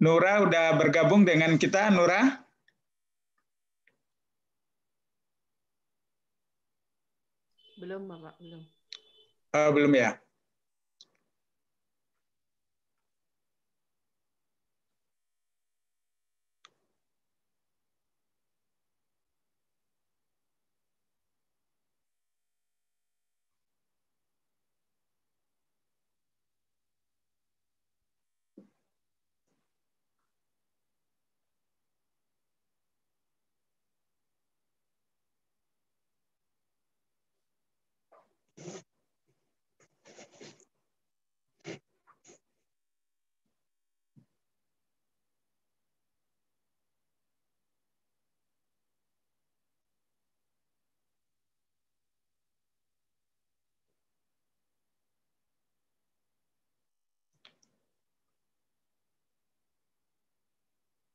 Nura udah bergabung dengan kita, Nura. Belum, Bapak, belum. Uh, belum ya.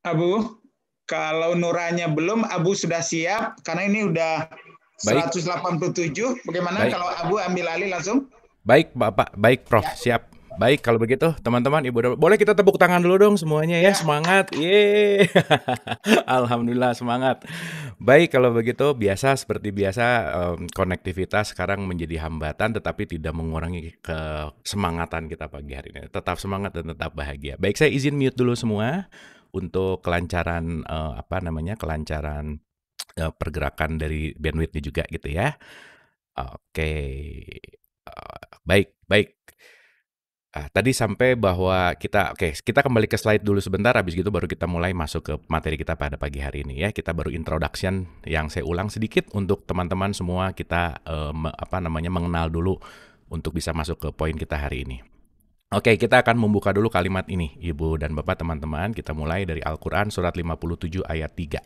Abu. Kalau Nuranya belum, Abu sudah siap karena ini udah Baik. 187. Bagaimana Baik. kalau Abu ambil alih langsung? Baik, Bapak. Baik, Prof. Ya. Siap. Baik, kalau begitu teman-teman, Ibu ibu boleh kita tepuk tangan dulu dong semuanya ya, ya. semangat. Ye. Alhamdulillah semangat. Baik, kalau begitu biasa seperti biasa um, konektivitas sekarang menjadi hambatan tetapi tidak mengurangi kesemangatan kita pagi hari ini. Tetap semangat dan tetap bahagia. Baik, saya izin mute dulu semua untuk kelancaran uh, apa namanya, kelancaran, uh, pergerakan dari bandwidth juga gitu ya. Oke, uh, baik baik. Uh, tadi sampai bahwa kita oke, kita kembali ke slide dulu sebentar, habis gitu baru kita mulai masuk ke materi kita pada pagi hari ini ya. Kita baru introduction yang saya ulang sedikit untuk teman-teman semua kita, uh, apa namanya, mengenal dulu untuk bisa masuk ke poin kita hari ini. Oke, kita akan membuka dulu kalimat ini, Ibu dan Bapak, teman-teman. Kita mulai dari Al-Quran surat 57 ayat 3.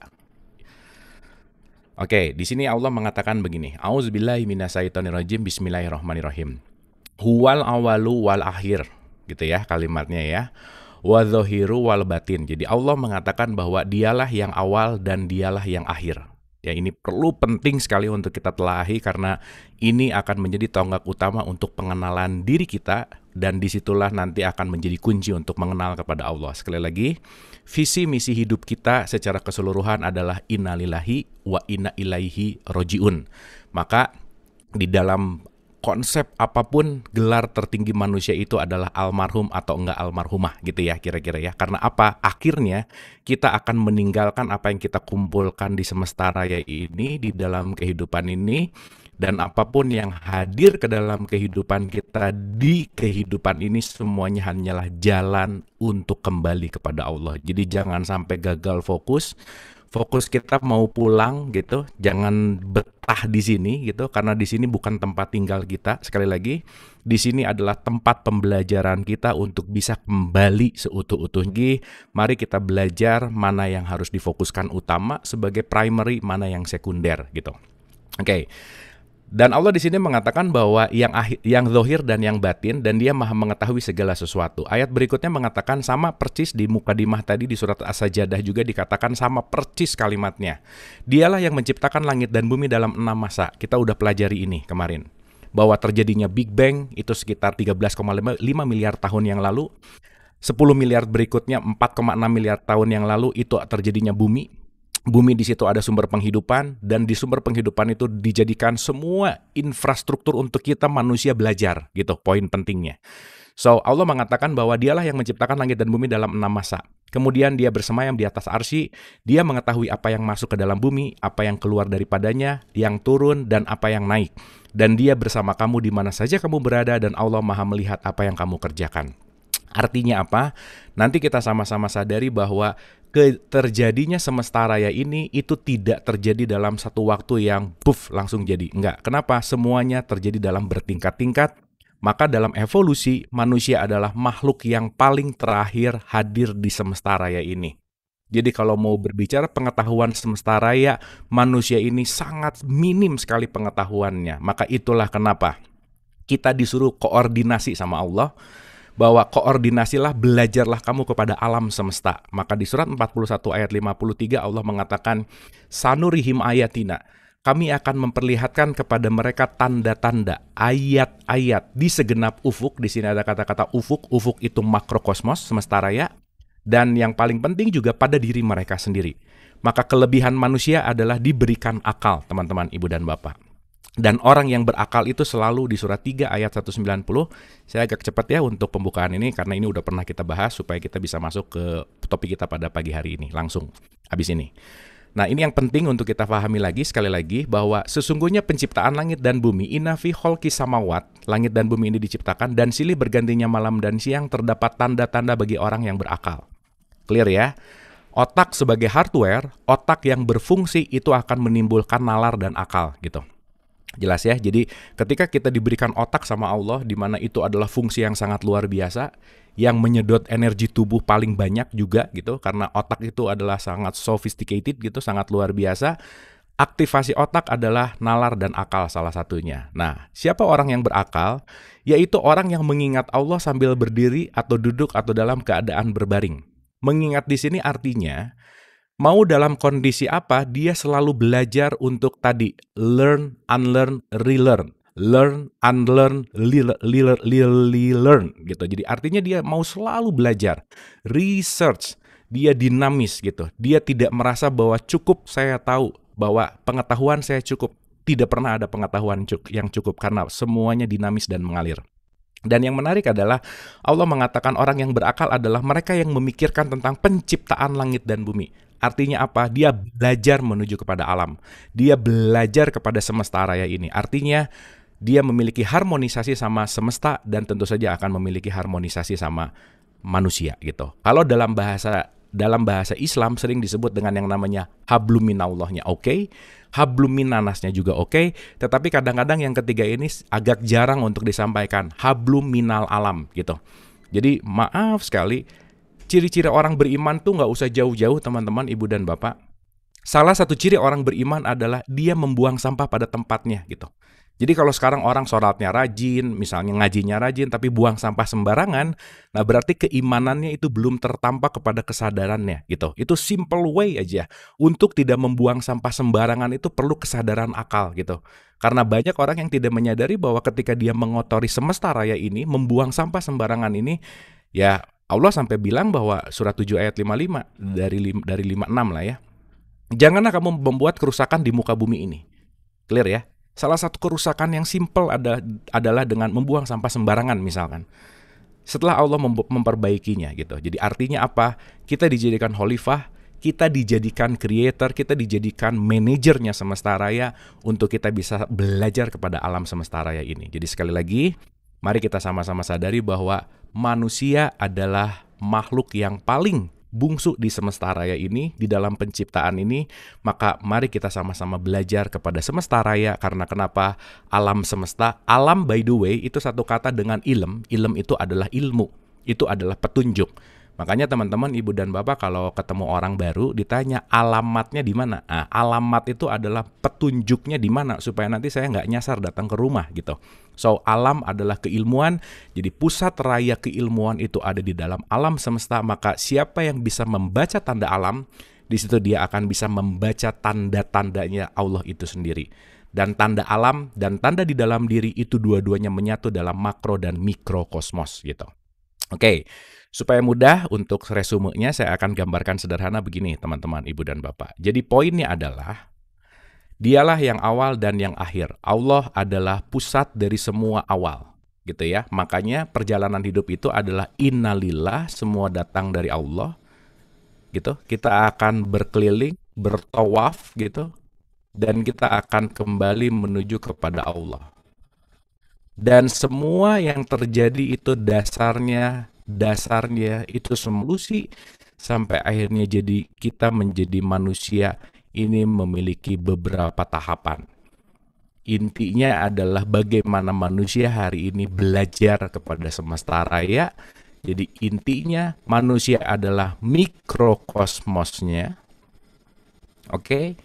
Oke, di sini Allah mengatakan begini, Auzubillahi minasyaitonirrajim, bismillahirrahmanirrahim. Huwal awalu wal akhir, gitu ya kalimatnya ya. Wadzohiru wal batin. Jadi Allah mengatakan bahwa dialah yang awal dan dialah yang akhir. Ya ini perlu penting sekali untuk kita telahi karena ini akan menjadi tonggak utama untuk pengenalan diri kita dan disitulah nanti akan menjadi kunci untuk mengenal kepada Allah. Sekali lagi, visi misi hidup kita secara keseluruhan adalah innalillahi wa inna ilaihi rojiun. Maka di dalam konsep apapun gelar tertinggi manusia itu adalah almarhum atau enggak almarhumah gitu ya kira-kira ya. Karena apa? Akhirnya kita akan meninggalkan apa yang kita kumpulkan di semesta raya ini di dalam kehidupan ini dan apapun yang hadir ke dalam kehidupan kita di kehidupan ini semuanya hanyalah jalan untuk kembali kepada Allah. Jadi jangan sampai gagal fokus. Fokus kita mau pulang gitu, jangan betah di sini gitu karena di sini bukan tempat tinggal kita. Sekali lagi, di sini adalah tempat pembelajaran kita untuk bisa kembali seutuh-utuhnya. Mari kita belajar mana yang harus difokuskan utama sebagai primary, mana yang sekunder gitu. Oke. Okay. Dan Allah di sini mengatakan bahwa yang akhir, yang zohir dan yang batin dan dia maha mengetahui segala sesuatu. Ayat berikutnya mengatakan sama persis di muka mukadimah tadi di surat as juga dikatakan sama persis kalimatnya. Dialah yang menciptakan langit dan bumi dalam enam masa. Kita udah pelajari ini kemarin bahwa terjadinya Big Bang itu sekitar 13,5 miliar tahun yang lalu. 10 miliar berikutnya 4,6 miliar tahun yang lalu itu terjadinya bumi bumi di situ ada sumber penghidupan dan di sumber penghidupan itu dijadikan semua infrastruktur untuk kita manusia belajar gitu poin pentingnya. So Allah mengatakan bahwa dialah yang menciptakan langit dan bumi dalam enam masa. Kemudian dia bersemayam di atas arsi, dia mengetahui apa yang masuk ke dalam bumi, apa yang keluar daripadanya, yang turun, dan apa yang naik. Dan dia bersama kamu di mana saja kamu berada dan Allah maha melihat apa yang kamu kerjakan. Artinya apa? Nanti kita sama-sama sadari bahwa ke terjadinya semesta raya ini itu tidak terjadi dalam satu waktu yang buff langsung jadi. Enggak. Kenapa? Semuanya terjadi dalam bertingkat-tingkat. Maka dalam evolusi, manusia adalah makhluk yang paling terakhir hadir di semesta raya ini. Jadi kalau mau berbicara pengetahuan semesta raya, manusia ini sangat minim sekali pengetahuannya. Maka itulah kenapa kita disuruh koordinasi sama Allah bahwa koordinasilah belajarlah kamu kepada alam semesta. Maka di surat 41 ayat 53 Allah mengatakan sanurihim ayatina kami akan memperlihatkan kepada mereka tanda-tanda, ayat-ayat di segenap ufuk. Di sini ada kata-kata ufuk, ufuk itu makrokosmos, semesta raya. Dan yang paling penting juga pada diri mereka sendiri. Maka kelebihan manusia adalah diberikan akal, teman-teman, ibu dan bapak dan orang yang berakal itu selalu di surat 3 ayat 190. Saya agak cepat ya untuk pembukaan ini karena ini udah pernah kita bahas supaya kita bisa masuk ke topik kita pada pagi hari ini langsung habis ini. Nah, ini yang penting untuk kita pahami lagi sekali lagi bahwa sesungguhnya penciptaan langit dan bumi inafi holki samawat, langit dan bumi ini diciptakan dan silih bergantinya malam dan siang terdapat tanda-tanda bagi orang yang berakal. Clear ya? Otak sebagai hardware, otak yang berfungsi itu akan menimbulkan nalar dan akal gitu. Jelas ya. Jadi ketika kita diberikan otak sama Allah di mana itu adalah fungsi yang sangat luar biasa yang menyedot energi tubuh paling banyak juga gitu karena otak itu adalah sangat sophisticated gitu, sangat luar biasa. Aktivasi otak adalah nalar dan akal salah satunya. Nah, siapa orang yang berakal? Yaitu orang yang mengingat Allah sambil berdiri atau duduk atau dalam keadaan berbaring. Mengingat di sini artinya mau dalam kondisi apa, dia selalu belajar untuk tadi learn, unlearn, relearn. Learn, unlearn, relearn, gitu. Jadi artinya dia mau selalu belajar. Research, dia dinamis gitu. Dia tidak merasa bahwa cukup saya tahu, bahwa pengetahuan saya cukup. Tidak pernah ada pengetahuan yang cukup karena semuanya dinamis dan mengalir. Dan yang menarik adalah Allah mengatakan orang yang berakal adalah mereka yang memikirkan tentang penciptaan langit dan bumi. Artinya apa? Dia belajar menuju kepada alam. Dia belajar kepada semesta raya ini. Artinya dia memiliki harmonisasi sama semesta dan tentu saja akan memiliki harmonisasi sama manusia gitu. Kalau dalam bahasa dalam bahasa Islam sering disebut dengan yang namanya habluminallahnya oke, okay, habluminanasnya juga oke, okay, tetapi kadang-kadang yang ketiga ini agak jarang untuk disampaikan, habluminal alam gitu. Jadi maaf sekali Ciri-ciri orang beriman tuh nggak usah jauh-jauh teman-teman, ibu dan bapak. Salah satu ciri orang beriman adalah dia membuang sampah pada tempatnya gitu. Jadi kalau sekarang orang sholatnya rajin, misalnya ngajinya rajin, tapi buang sampah sembarangan, nah berarti keimanannya itu belum tertampak kepada kesadarannya gitu. Itu simple way aja. Untuk tidak membuang sampah sembarangan itu perlu kesadaran akal gitu. Karena banyak orang yang tidak menyadari bahwa ketika dia mengotori semesta raya ini, membuang sampah sembarangan ini, ya Allah sampai bilang bahwa surat 7 ayat 55 hmm. dari lim, dari 56 lah ya. Janganlah kamu membuat kerusakan di muka bumi ini. Clear ya? Salah satu kerusakan yang simple ada, adalah dengan membuang sampah sembarangan misalkan. Setelah Allah mem memperbaikinya gitu. Jadi artinya apa? Kita dijadikan khalifah, kita dijadikan creator, kita dijadikan manajernya semesta raya untuk kita bisa belajar kepada alam semesta raya ini. Jadi sekali lagi, mari kita sama-sama sadari bahwa manusia adalah makhluk yang paling bungsu di semesta raya ini, di dalam penciptaan ini, maka mari kita sama-sama belajar kepada semesta raya karena kenapa alam semesta, alam by the way itu satu kata dengan ilm, ilm itu adalah ilmu, itu adalah petunjuk. Makanya teman-teman, ibu dan bapak kalau ketemu orang baru ditanya alamatnya di mana. Nah, alamat itu adalah petunjuknya di mana supaya nanti saya nggak nyasar datang ke rumah gitu. So, alam adalah keilmuan. Jadi pusat raya keilmuan itu ada di dalam alam semesta, maka siapa yang bisa membaca tanda alam, di situ dia akan bisa membaca tanda-tandanya Allah itu sendiri. Dan tanda alam dan tanda di dalam diri itu dua-duanya menyatu dalam makro dan mikrokosmos gitu. Oke, supaya mudah untuk resumenya saya akan gambarkan sederhana begini teman-teman, ibu dan bapak. Jadi poinnya adalah Dialah yang awal dan yang akhir. Allah adalah pusat dari semua awal. Gitu ya. Makanya perjalanan hidup itu adalah innalillah, semua datang dari Allah. Gitu. Kita akan berkeliling, bertawaf gitu dan kita akan kembali menuju kepada Allah. Dan semua yang terjadi itu dasarnya dasarnya itu semulusi sampai akhirnya jadi kita menjadi manusia ini memiliki beberapa tahapan. Intinya adalah bagaimana manusia hari ini belajar kepada semesta raya. Jadi intinya manusia adalah mikrokosmosnya. Oke.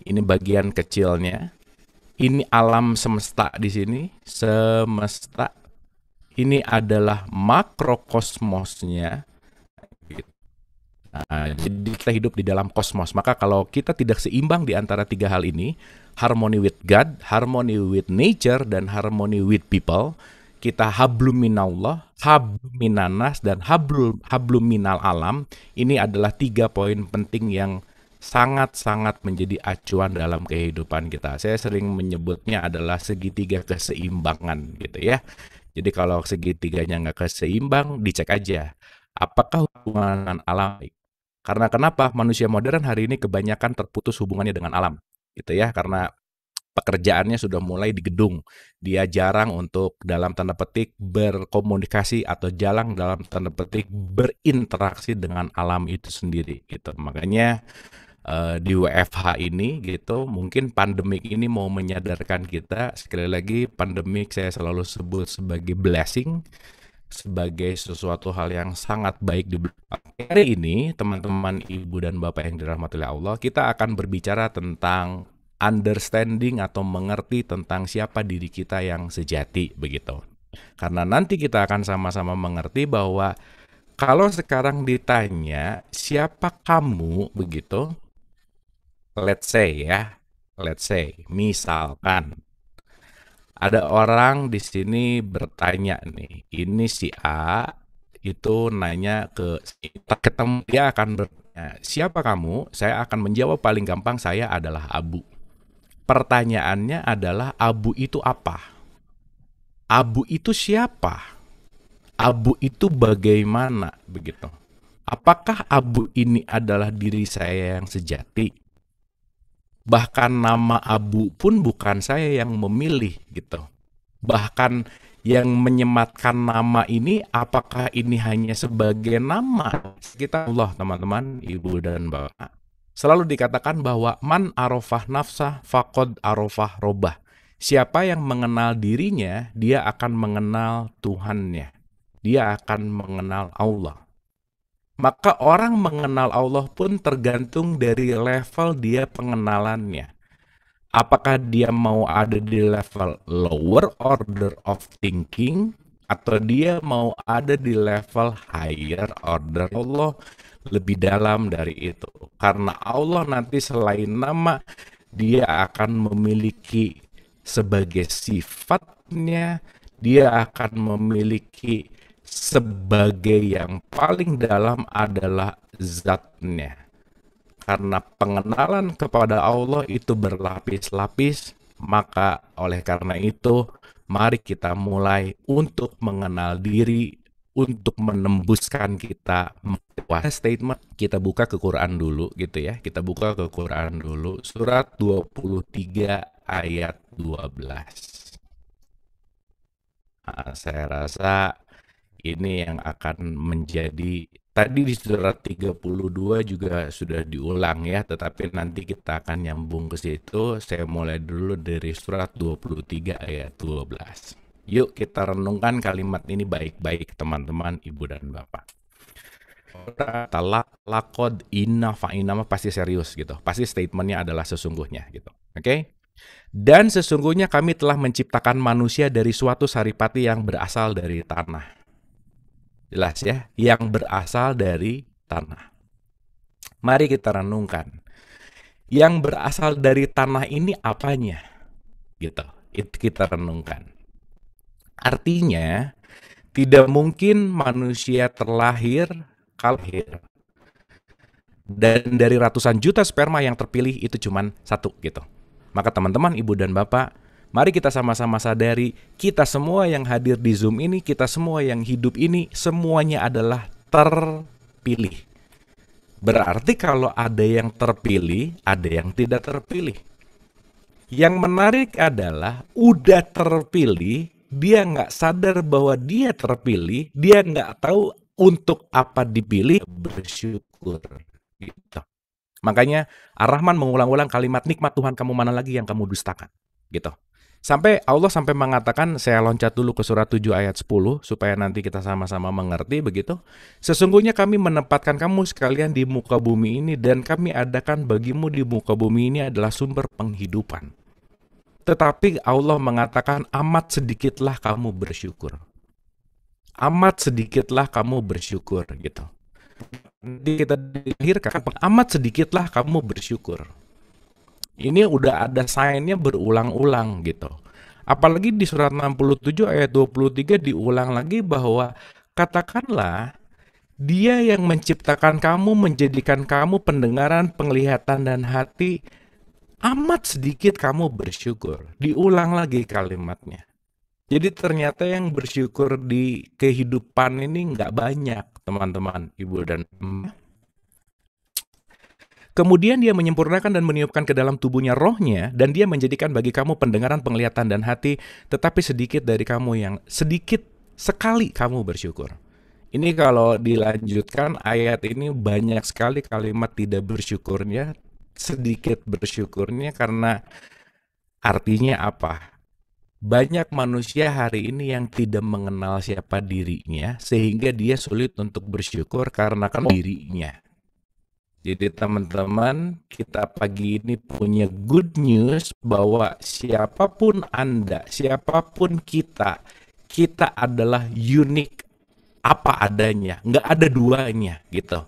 Ini bagian kecilnya. Ini alam semesta di sini, semesta. Ini adalah makrokosmosnya Nah, jadi kita hidup di dalam kosmos. Maka kalau kita tidak seimbang di antara tiga hal ini, harmony with God, harmony with nature, dan harmony with people, kita hablum minallah, hablum minanas, dan hablum, hablu minal alam, ini adalah tiga poin penting yang sangat-sangat menjadi acuan dalam kehidupan kita. Saya sering menyebutnya adalah segitiga keseimbangan gitu ya. Jadi kalau segitiganya nggak keseimbang, dicek aja apakah hubungan alam karena kenapa manusia modern hari ini kebanyakan terputus hubungannya dengan alam, gitu ya, karena pekerjaannya sudah mulai di gedung. Dia jarang untuk dalam tanda petik berkomunikasi atau jalan dalam tanda petik berinteraksi dengan alam itu sendiri gitu. Makanya uh, di WFH ini gitu mungkin pandemik ini mau menyadarkan kita sekali lagi pandemik saya selalu sebut sebagai blessing sebagai sesuatu hal yang sangat baik di hari ini teman-teman ibu dan bapak yang dirahmati oleh Allah kita akan berbicara tentang understanding atau mengerti tentang siapa diri kita yang sejati begitu karena nanti kita akan sama-sama mengerti bahwa kalau sekarang ditanya siapa kamu begitu let's say ya let's say misalkan ada orang di sini bertanya nih, ini si A itu nanya ke ketemu dia akan bertanya, siapa kamu? Saya akan menjawab paling gampang saya adalah Abu. Pertanyaannya adalah Abu itu apa? Abu itu siapa? Abu itu bagaimana begitu? Apakah abu ini adalah diri saya yang sejati? Bahkan nama Abu pun bukan saya yang memilih gitu. Bahkan yang menyematkan nama ini apakah ini hanya sebagai nama kita Allah teman-teman ibu dan bapak selalu dikatakan bahwa man arofah nafsah fakod arofah robah siapa yang mengenal dirinya dia akan mengenal Tuhannya dia akan mengenal Allah maka orang mengenal Allah pun tergantung dari level dia pengenalannya. Apakah dia mau ada di level lower order of thinking atau dia mau ada di level higher order Allah lebih dalam dari itu. Karena Allah nanti selain nama dia akan memiliki sebagai sifatnya, dia akan memiliki sebagai yang paling dalam adalah zatnya. Karena pengenalan kepada Allah itu berlapis-lapis, maka oleh karena itu mari kita mulai untuk mengenal diri untuk menembuskan kita wah statement kita buka ke Quran dulu gitu ya kita buka ke Quran dulu surat 23 ayat 12 nah, saya rasa ini yang akan menjadi tadi di surat 32 juga sudah diulang ya, tetapi nanti kita akan nyambung ke situ. Saya mulai dulu dari surat 23 ayat 12. Yuk kita renungkan kalimat ini baik-baik teman-teman, ibu dan bapak. lakod inna fa'inama pasti serius gitu. Pasti statementnya adalah sesungguhnya gitu. Oke? Okay? Dan sesungguhnya kami telah menciptakan manusia dari suatu saripati yang berasal dari tanah Jelas ya, yang berasal dari tanah. Mari kita renungkan. Yang berasal dari tanah ini apanya? Gitu. Itu kita renungkan. Artinya, tidak mungkin manusia terlahir kalahir. Dan dari ratusan juta sperma yang terpilih itu cuma satu gitu. Maka teman-teman, ibu dan bapak, Mari kita sama-sama sadari, kita semua yang hadir di Zoom ini, kita semua yang hidup ini, semuanya adalah terpilih. Berarti kalau ada yang terpilih, ada yang tidak terpilih. Yang menarik adalah udah terpilih, dia nggak sadar bahwa dia terpilih, dia nggak tahu untuk apa dipilih, bersyukur. Gitu. Makanya Ar-Rahman mengulang-ulang kalimat nikmat Tuhan kamu mana lagi yang kamu dustakan. Gitu. Sampai Allah sampai mengatakan, saya loncat dulu ke surat 7 ayat 10, supaya nanti kita sama-sama mengerti begitu. Sesungguhnya kami menempatkan kamu sekalian di muka bumi ini, dan kami adakan bagimu di muka bumi ini adalah sumber penghidupan. Tetapi Allah mengatakan, amat sedikitlah kamu bersyukur. Amat sedikitlah kamu bersyukur, gitu. Nanti kita dilahirkan, amat sedikitlah kamu bersyukur ini udah ada sign-nya berulang-ulang gitu. Apalagi di surat 67 ayat 23 diulang lagi bahwa katakanlah dia yang menciptakan kamu, menjadikan kamu pendengaran, penglihatan, dan hati, amat sedikit kamu bersyukur. Diulang lagi kalimatnya. Jadi ternyata yang bersyukur di kehidupan ini nggak banyak, teman-teman, ibu dan Kemudian dia menyempurnakan dan meniupkan ke dalam tubuhnya rohnya, dan dia menjadikan bagi kamu pendengaran, penglihatan, dan hati, tetapi sedikit dari kamu yang sedikit sekali kamu bersyukur. Ini kalau dilanjutkan ayat ini banyak sekali kalimat tidak bersyukurnya, sedikit bersyukurnya karena artinya apa? Banyak manusia hari ini yang tidak mengenal siapa dirinya sehingga dia sulit untuk bersyukur karena kan dirinya. Jadi teman-teman, kita pagi ini punya good news bahwa siapapun Anda, siapapun kita, kita adalah unik apa adanya, nggak ada duanya gitu.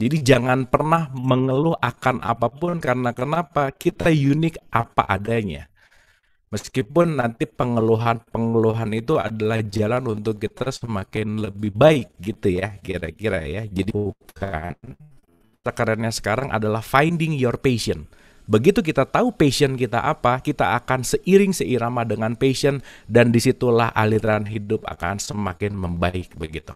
Jadi jangan pernah mengeluh akan apapun karena kenapa kita unik apa adanya. Meskipun nanti pengeluhan-pengeluhan itu adalah jalan untuk kita semakin lebih baik gitu ya kira-kira ya. Jadi bukan kata sekarang adalah finding your passion. Begitu kita tahu passion kita apa, kita akan seiring seirama dengan passion dan disitulah aliran hidup akan semakin membaik begitu.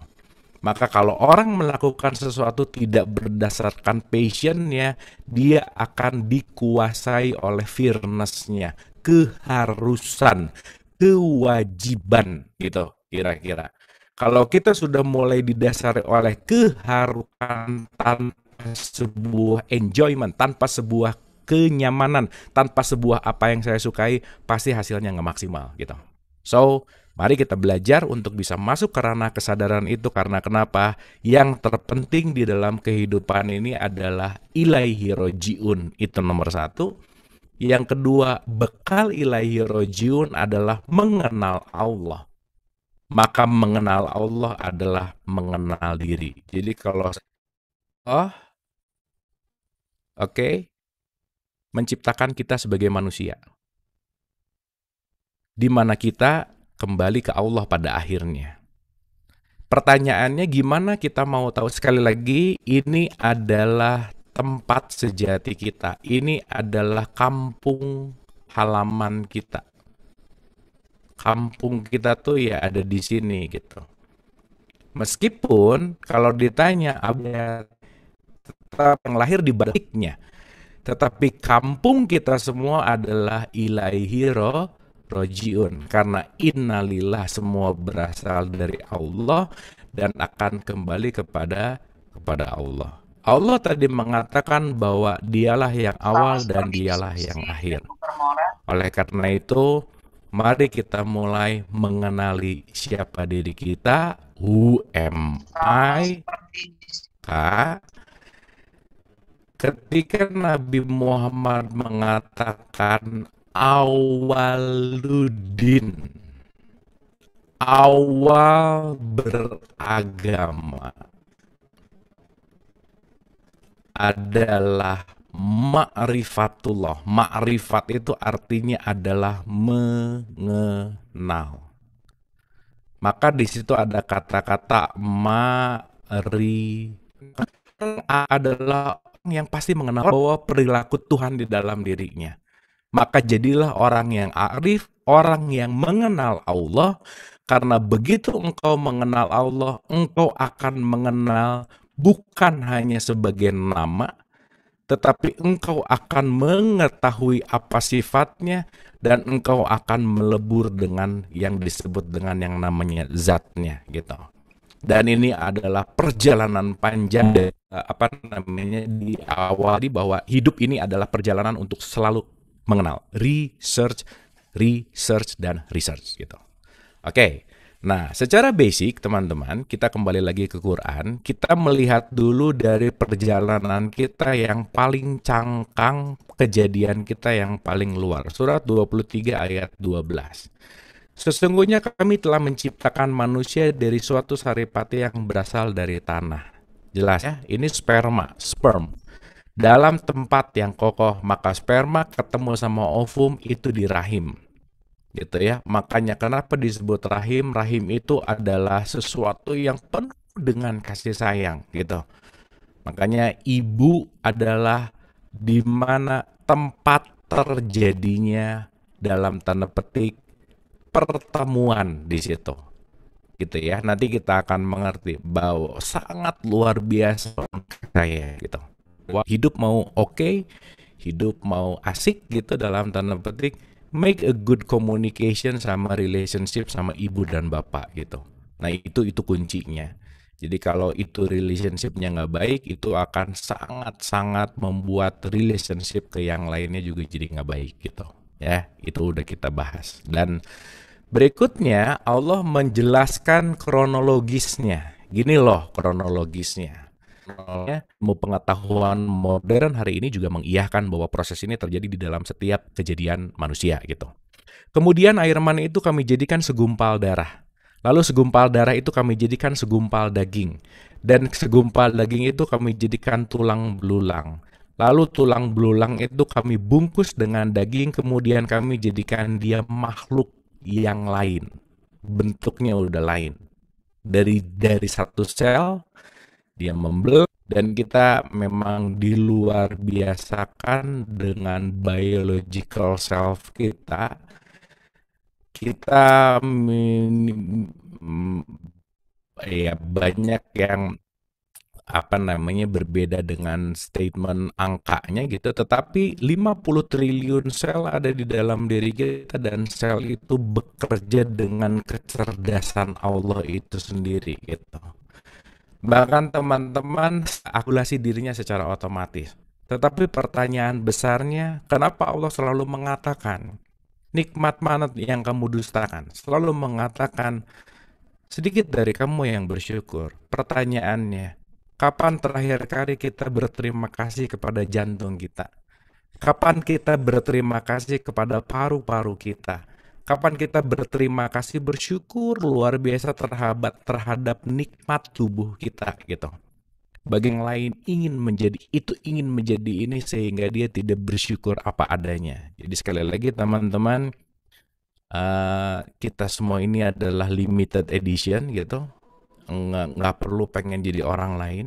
Maka kalau orang melakukan sesuatu tidak berdasarkan passionnya, dia akan dikuasai oleh firnessnya, keharusan, kewajiban gitu kira-kira. Kalau kita sudah mulai didasari oleh keharusan tanpa sebuah enjoyment, tanpa sebuah kenyamanan, tanpa sebuah apa yang saya sukai, pasti hasilnya nggak maksimal gitu. So, Mari kita belajar untuk bisa masuk ke ranah kesadaran itu karena kenapa? Yang terpenting di dalam kehidupan ini adalah ilaihi rojiun. Itu nomor satu. Yang kedua, bekal ilaihi rojiun adalah mengenal Allah. Maka mengenal Allah adalah mengenal diri. Jadi kalau oh oke, okay, menciptakan kita sebagai manusia. Di mana kita kembali ke Allah pada akhirnya. Pertanyaannya gimana kita mau tahu sekali lagi ini adalah tempat sejati kita. Ini adalah kampung halaman kita. Kampung kita tuh ya ada di sini gitu. Meskipun kalau ditanya Abdul kita yang lahir di baliknya. Tetapi kampung kita semua adalah ilaihi roh rojiun karena innalillah semua berasal dari Allah dan akan kembali kepada kepada Allah. Allah tadi mengatakan bahwa dialah yang awal dan dialah yang akhir. Oleh karena itu, mari kita mulai mengenali siapa diri kita, who am I, K, ketika Nabi Muhammad mengatakan awaludin awal beragama adalah ma'rifatullah. Ma'rifat itu artinya adalah mengenal. Maka di situ ada kata-kata ma'ri adalah yang pasti mengenal bahwa perilaku Tuhan di dalam dirinya. Maka jadilah orang yang arif, orang yang mengenal Allah, karena begitu engkau mengenal Allah, engkau akan mengenal bukan hanya sebagai nama, tetapi engkau akan mengetahui apa sifatnya dan engkau akan melebur dengan yang disebut dengan yang namanya zatnya gitu dan ini adalah perjalanan panjang eh, apa namanya di awal di bahwa hidup ini adalah perjalanan untuk selalu mengenal research research dan research gitu. Oke. Okay. Nah, secara basic teman-teman, kita kembali lagi ke Quran. Kita melihat dulu dari perjalanan kita yang paling cangkang, kejadian kita yang paling luar. Surat 23 ayat 12. Sesungguhnya kami telah menciptakan manusia dari suatu saripati yang berasal dari tanah. Jelas ya, ini sperma, sperm. Dalam tempat yang kokoh, maka sperma ketemu sama ovum itu di rahim. Gitu ya. Makanya kenapa disebut rahim? Rahim itu adalah sesuatu yang penuh dengan kasih sayang gitu. Makanya ibu adalah di mana tempat terjadinya dalam tanda petik pertemuan di situ. Gitu ya. Nanti kita akan mengerti bahwa sangat luar biasa kayak gitu. Wah, Hidup mau oke, okay, hidup mau asik gitu dalam tanda petik, make a good communication sama relationship sama ibu dan bapak gitu. Nah, itu itu kuncinya. Jadi kalau itu relationshipnya nggak baik, itu akan sangat-sangat membuat relationship ke yang lainnya juga jadi nggak baik gitu. Ya, itu udah kita bahas. Dan Berikutnya Allah menjelaskan kronologisnya. Gini loh kronologisnya. Mau pengetahuan modern hari ini juga mengiyakan bahwa proses ini terjadi di dalam setiap kejadian manusia gitu. Kemudian air mani itu kami jadikan segumpal darah. Lalu segumpal darah itu kami jadikan segumpal daging. Dan segumpal daging itu kami jadikan tulang belulang. Lalu tulang belulang itu kami bungkus dengan daging kemudian kami jadikan dia makhluk yang lain. Bentuknya udah lain. Dari dari satu sel dia membelok dan kita memang di luar biasakan dengan biological self kita kita min, ya banyak yang apa namanya berbeda dengan statement angkanya gitu tetapi 50 triliun sel ada di dalam diri kita dan sel itu bekerja dengan kecerdasan Allah itu sendiri gitu bahkan teman-teman akulasi dirinya secara otomatis tetapi pertanyaan besarnya kenapa Allah selalu mengatakan nikmat mana yang kamu dustakan selalu mengatakan sedikit dari kamu yang bersyukur pertanyaannya Kapan terakhir kali kita berterima kasih kepada jantung kita? Kapan kita berterima kasih kepada paru-paru kita? Kapan kita berterima kasih bersyukur luar biasa terhadap terhadap nikmat tubuh kita gitu. Bagi yang lain ingin menjadi itu ingin menjadi ini sehingga dia tidak bersyukur apa adanya. Jadi sekali lagi teman-teman uh, kita semua ini adalah limited edition gitu nggak nggak perlu pengen jadi orang lain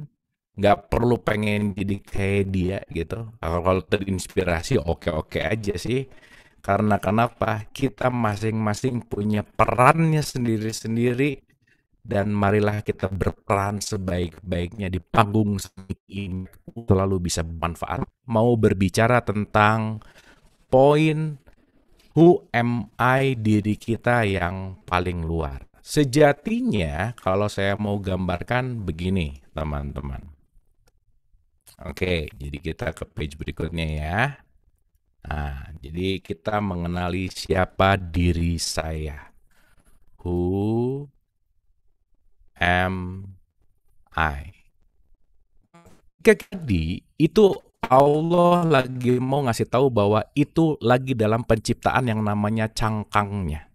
nggak perlu pengen jadi kayak dia gitu kalau, terinspirasi oke oke aja sih karena kenapa kita masing-masing punya perannya sendiri-sendiri dan marilah kita berperan sebaik-baiknya di panggung ini selalu bisa bermanfaat mau berbicara tentang poin who am I diri kita yang paling luar Sejatinya kalau saya mau gambarkan begini, teman-teman. Oke, jadi kita ke page berikutnya ya. Nah, jadi kita mengenali siapa diri saya. Who am I? jadi itu Allah lagi mau ngasih tahu bahwa itu lagi dalam penciptaan yang namanya cangkangnya.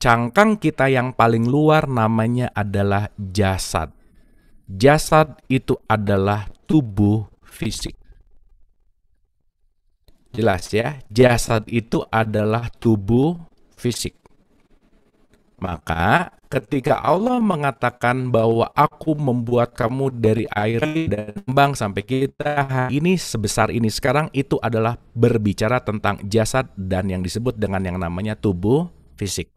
Cangkang kita yang paling luar namanya adalah jasad. Jasad itu adalah tubuh fisik. Jelas ya, jasad itu adalah tubuh fisik. Maka ketika Allah mengatakan bahwa aku membuat kamu dari air dan kembang sampai kita ini sebesar ini sekarang itu adalah berbicara tentang jasad dan yang disebut dengan yang namanya tubuh fisik.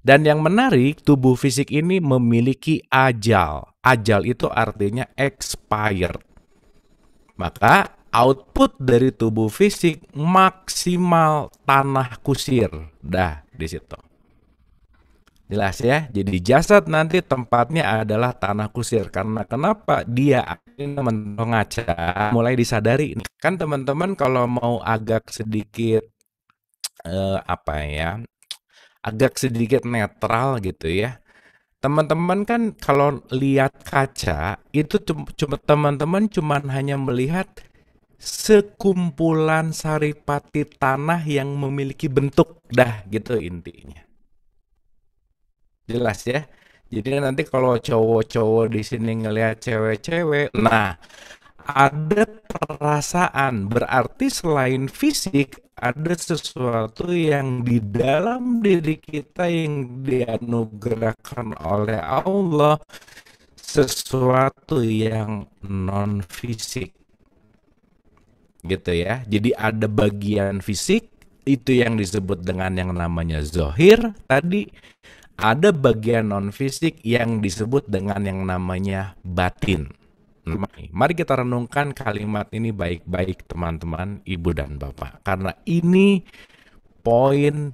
Dan yang menarik, tubuh fisik ini memiliki ajal. Ajal itu artinya expired. Maka output dari tubuh fisik maksimal tanah kusir. Dah, di situ. Jelas ya. Jadi jasad nanti tempatnya adalah tanah kusir karena kenapa dia teman ngaca mulai disadari kan teman-teman kalau mau agak sedikit eh, apa ya agak sedikit netral gitu ya. Teman-teman kan kalau lihat kaca itu cuma teman-teman cuman hanya melihat sekumpulan saripati tanah yang memiliki bentuk dah gitu intinya. Jelas ya. Jadi nanti kalau cowok-cowok di sini ngelihat cewek-cewek, nah ada perasaan berarti selain fisik ada sesuatu yang di dalam diri kita yang dianugerahkan oleh Allah sesuatu yang non fisik gitu ya jadi ada bagian fisik itu yang disebut dengan yang namanya zohir tadi ada bagian non fisik yang disebut dengan yang namanya batin Mari kita renungkan kalimat ini baik-baik teman-teman, ibu dan bapak. Karena ini poin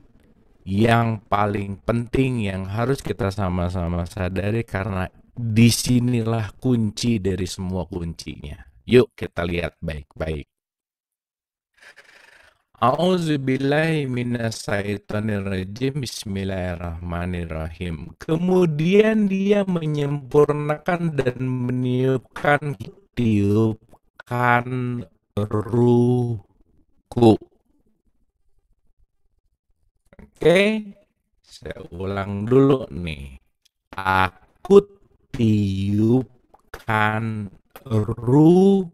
yang paling penting yang harus kita sama-sama sadari karena disinilah kunci dari semua kuncinya. Yuk kita lihat baik-baik. Auzubillahiminasyaitonirrajim Bismillahirrahmanirrahim Kemudian dia menyempurnakan dan meniupkan Tiupkan ruku Oke Saya ulang dulu nih Aku tiupkan ruku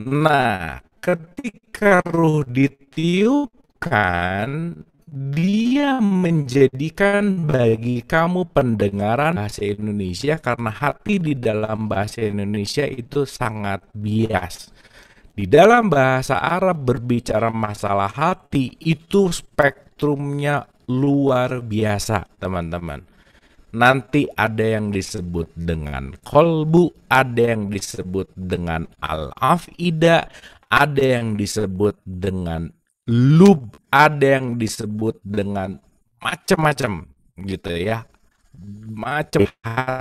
Nah, ketika ruh ditiupkan, dia menjadikan bagi kamu pendengaran bahasa Indonesia karena hati di dalam bahasa Indonesia itu sangat bias. Di dalam bahasa Arab berbicara masalah hati itu spektrumnya luar biasa, teman-teman nanti ada yang disebut dengan kolbu, ada yang disebut dengan al-afida, ada yang disebut dengan lub, ada yang disebut dengan macam-macam gitu ya. Macam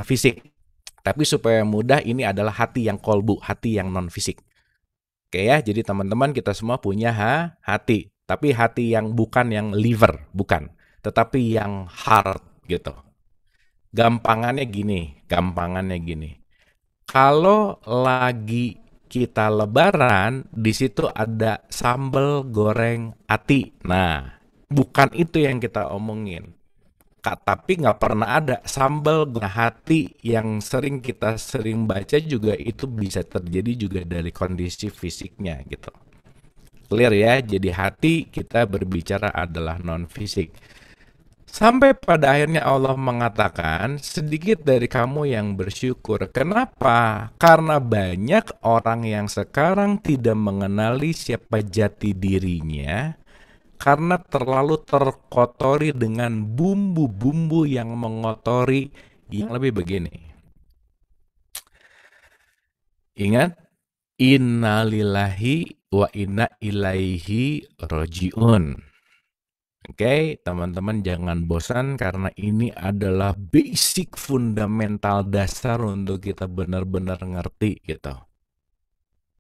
fisik. Tapi supaya mudah ini adalah hati yang kolbu, hati yang non fisik. Oke ya, jadi teman-teman kita semua punya ha, hati, tapi hati yang bukan yang liver, bukan, tetapi yang heart gitu. Gampangannya gini, gampangannya gini. Kalau lagi kita lebaran, di situ ada sambal goreng ati. Nah, bukan itu yang kita omongin. Kak, tapi nggak pernah ada sambal goreng hati yang sering kita sering baca juga itu bisa terjadi juga dari kondisi fisiknya gitu. Clear ya, jadi hati kita berbicara adalah non fisik. Sampai pada akhirnya Allah mengatakan, sedikit dari kamu yang bersyukur. Kenapa? Karena banyak orang yang sekarang tidak mengenali siapa jati dirinya karena terlalu terkotori dengan bumbu-bumbu yang mengotori yang lebih begini. Ingat, innalillahi wa inna ilaihi rojiun Oke, okay, teman-teman jangan bosan karena ini adalah basic fundamental dasar untuk kita benar-benar ngerti gitu.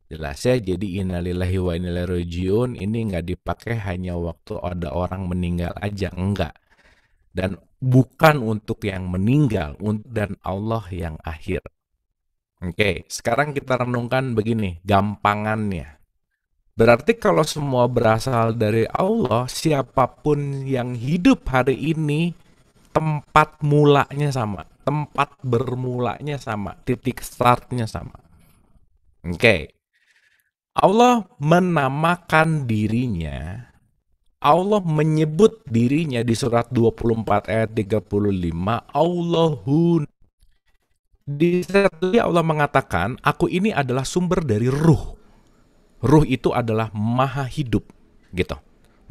Jelas ya, jadi innalillahi wa inna rojiun ini nggak dipakai hanya waktu ada orang meninggal aja, enggak. Dan bukan untuk yang meninggal, dan Allah yang akhir. Oke, okay, sekarang kita renungkan begini, gampangannya. Berarti kalau semua berasal dari Allah, siapapun yang hidup hari ini tempat mulanya sama, tempat bermulanya sama, titik startnya sama. Oke. Okay. Allah menamakan dirinya Allah menyebut dirinya di surat 24 ayat 35 Allahun di satu Allah mengatakan aku ini adalah sumber dari ruh Ruh itu adalah maha hidup gitu.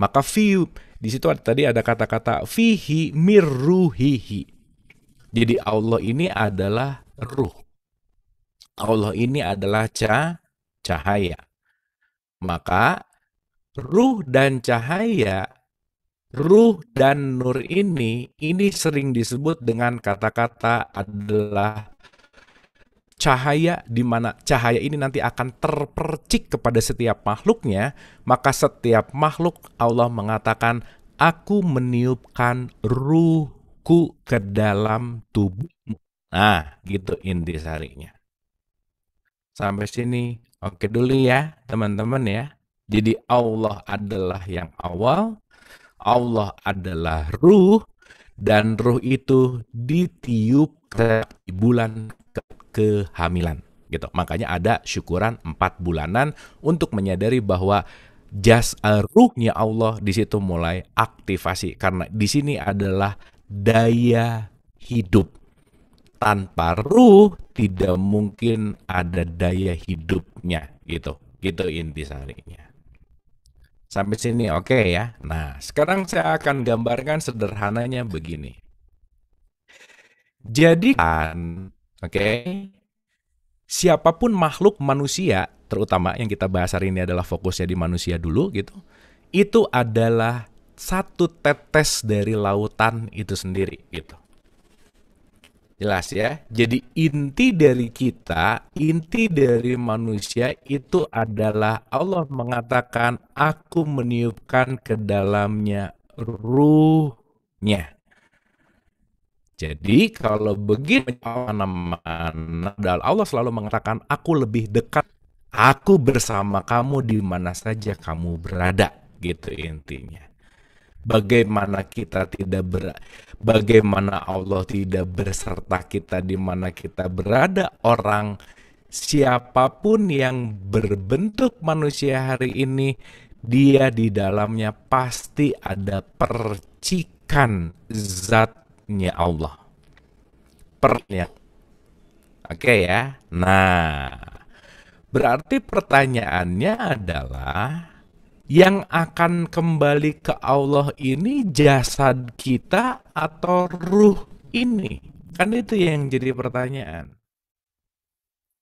Maka fi di situ tadi ada kata-kata fihi mirruhihi. Jadi Allah ini adalah ruh. Allah ini adalah cah cahaya. Maka ruh dan cahaya, ruh dan nur ini ini sering disebut dengan kata-kata adalah cahaya di mana cahaya ini nanti akan terpercik kepada setiap makhluknya, maka setiap makhluk Allah mengatakan, "Aku meniupkan ruhku ke dalam tubuhmu." Nah, gitu inti sarinya. Sampai sini oke dulu ya, teman-teman ya. Jadi Allah adalah yang awal, Allah adalah ruh, dan ruh itu ditiup ke bulan kehamilan gitu. Makanya ada syukuran 4 bulanan untuk menyadari bahwa jas eh, ruhnya Allah di situ mulai aktivasi karena di sini adalah daya hidup. Tanpa ruh tidak mungkin ada daya hidupnya gitu. Gitu intisarinya. Sampai sini oke okay ya. Nah, sekarang saya akan gambarkan sederhananya begini. Jadi kan Oke. Okay? Siapapun makhluk manusia, terutama yang kita bahas hari ini adalah fokusnya di manusia dulu gitu. Itu adalah satu tetes dari lautan itu sendiri gitu. Jelas ya. Jadi inti dari kita, inti dari manusia itu adalah Allah mengatakan aku meniupkan ke dalamnya ruhnya. Jadi kalau begitu mana-mana dan Allah selalu mengatakan aku lebih dekat aku bersama kamu di mana saja kamu berada gitu intinya. Bagaimana kita tidak ber bagaimana Allah tidak berserta kita di mana kita berada orang siapapun yang berbentuk manusia hari ini dia di dalamnya pasti ada percikan zat Ya Allah. ya. Oke ya. Nah, berarti pertanyaannya adalah yang akan kembali ke Allah ini jasad kita atau ruh ini? Kan itu yang jadi pertanyaan.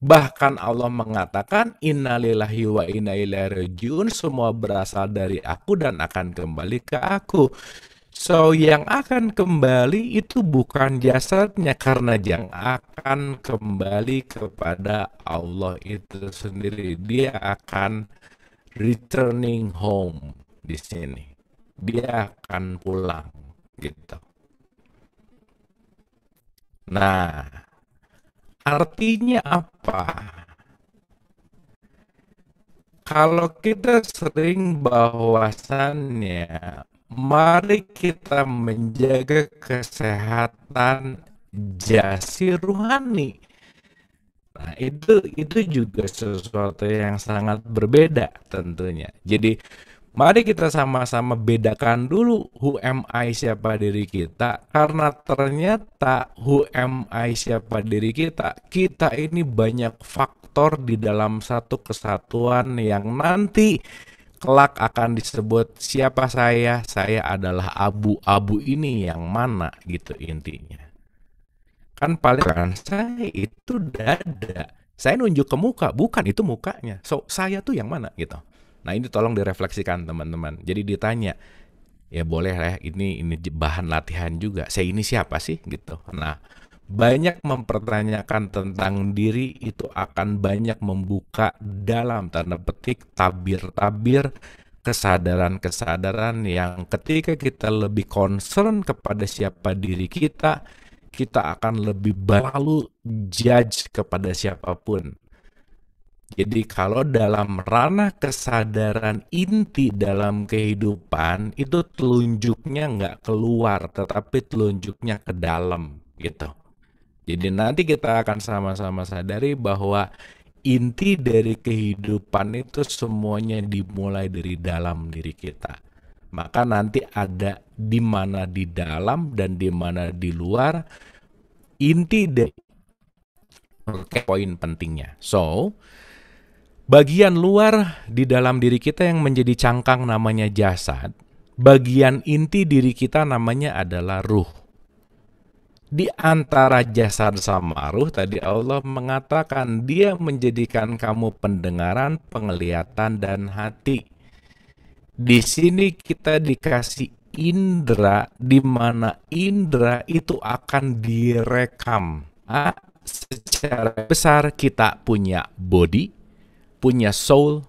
Bahkan Allah mengatakan innalillahi wa inna ilaihi rajiun semua berasal dari aku dan akan kembali ke aku. So yang akan kembali itu bukan jasadnya karena yang akan kembali kepada Allah itu sendiri. Dia akan returning home di sini. Dia akan pulang gitu. Nah, artinya apa? Kalau kita sering bahwasannya mari kita menjaga kesehatan jasi ruhani. Nah, itu itu juga sesuatu yang sangat berbeda tentunya. Jadi mari kita sama-sama bedakan dulu who am I siapa diri kita karena ternyata who am I siapa diri kita. Kita ini banyak faktor di dalam satu kesatuan yang nanti kelak akan disebut siapa saya, saya adalah abu-abu ini yang mana gitu intinya. Kan paling kan saya itu dada. Saya nunjuk ke muka, bukan itu mukanya. So, saya tuh yang mana gitu. Nah, ini tolong direfleksikan teman-teman. Jadi ditanya, ya boleh lah ini ini bahan latihan juga. Saya ini siapa sih gitu. Nah, banyak mempertanyakan tentang diri itu akan banyak membuka dalam tanda petik tabir-tabir kesadaran-kesadaran yang ketika kita lebih concern kepada siapa diri kita, kita akan lebih lalu judge kepada siapapun. Jadi kalau dalam ranah kesadaran inti dalam kehidupan itu telunjuknya nggak keluar tetapi telunjuknya ke dalam gitu. Jadi nanti kita akan sama-sama sadari bahwa inti dari kehidupan itu semuanya dimulai dari dalam diri kita. Maka nanti ada di mana di dalam dan di mana di luar inti dari poin pentingnya. So, bagian luar di dalam diri kita yang menjadi cangkang namanya jasad, bagian inti diri kita namanya adalah ruh. Di antara jasad samaruh tadi Allah mengatakan dia menjadikan kamu pendengaran, penglihatan dan hati. Di sini kita dikasih indera di mana indera itu akan direkam. Ah, secara besar kita punya body, punya soul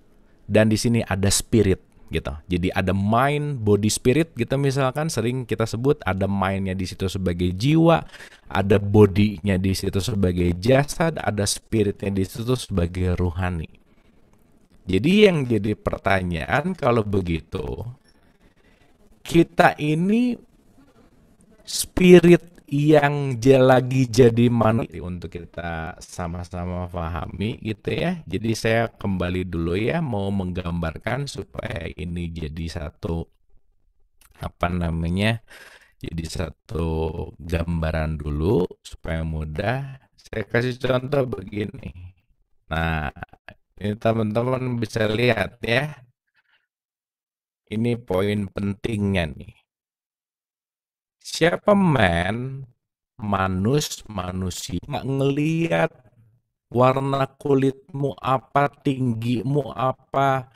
dan di sini ada spirit gitu. Jadi ada mind, body, spirit gitu misalkan sering kita sebut ada mindnya di situ sebagai jiwa, ada bodinya di situ sebagai jasad, ada spiritnya di situ sebagai ruhani. Jadi yang jadi pertanyaan kalau begitu kita ini spirit yang lagi jadi money untuk kita sama-sama pahami gitu ya. Jadi saya kembali dulu ya mau menggambarkan supaya ini jadi satu apa namanya? Jadi satu gambaran dulu supaya mudah. Saya kasih contoh begini. Nah, ini teman-teman bisa lihat ya. Ini poin pentingnya nih siapa man manus manusia ngeliat warna kulitmu apa tinggimu apa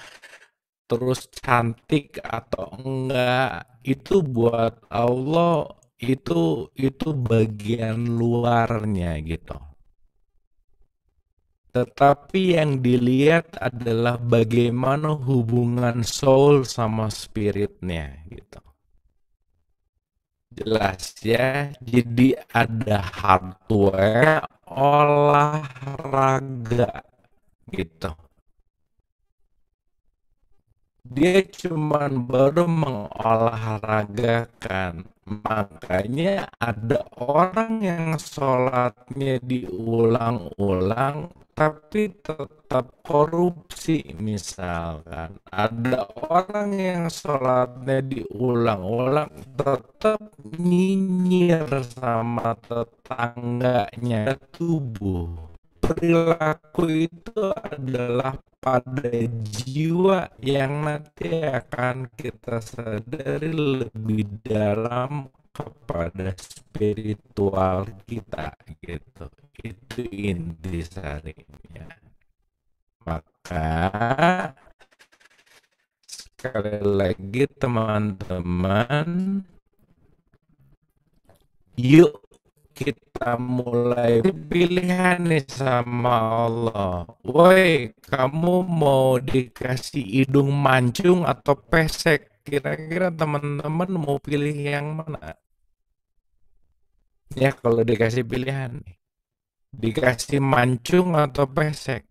terus cantik atau enggak itu buat Allah itu itu bagian luarnya gitu tetapi yang dilihat adalah bagaimana hubungan soul sama spiritnya gitu jelas ya. Jadi ada hardware olahraga gitu dia cuma baru mengolahragakan makanya ada orang yang sholatnya diulang-ulang tapi tetap korupsi misalkan ada orang yang sholatnya diulang-ulang tetap nyinyir sama tetangganya tubuh perilaku itu adalah pada jiwa yang nanti akan kita sadari lebih dalam kepada spiritual kita gitu itu inti sarinya maka sekali lagi teman-teman yuk kita mulai pilihan nih sama Allah. Woi, kamu mau dikasih hidung mancung atau pesek? Kira-kira teman-teman mau pilih yang mana? Ya kalau dikasih pilihan nih. Dikasih mancung atau pesek?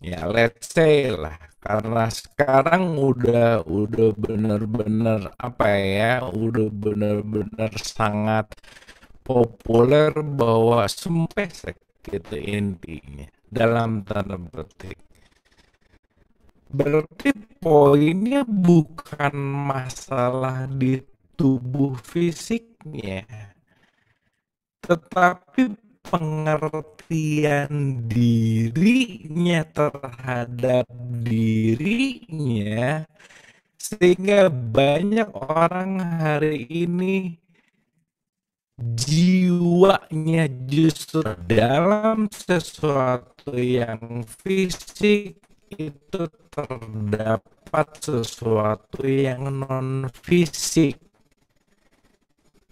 Ya let's say lah karena sekarang udah udah bener-bener apa ya udah bener-bener sangat populer bahwa sempesek gitu intinya dalam tanda petik berarti poinnya bukan masalah di tubuh fisiknya tetapi pengertian dirinya terhadap dirinya sehingga banyak orang hari ini jiwanya justru dalam sesuatu yang fisik itu terdapat sesuatu yang non fisik.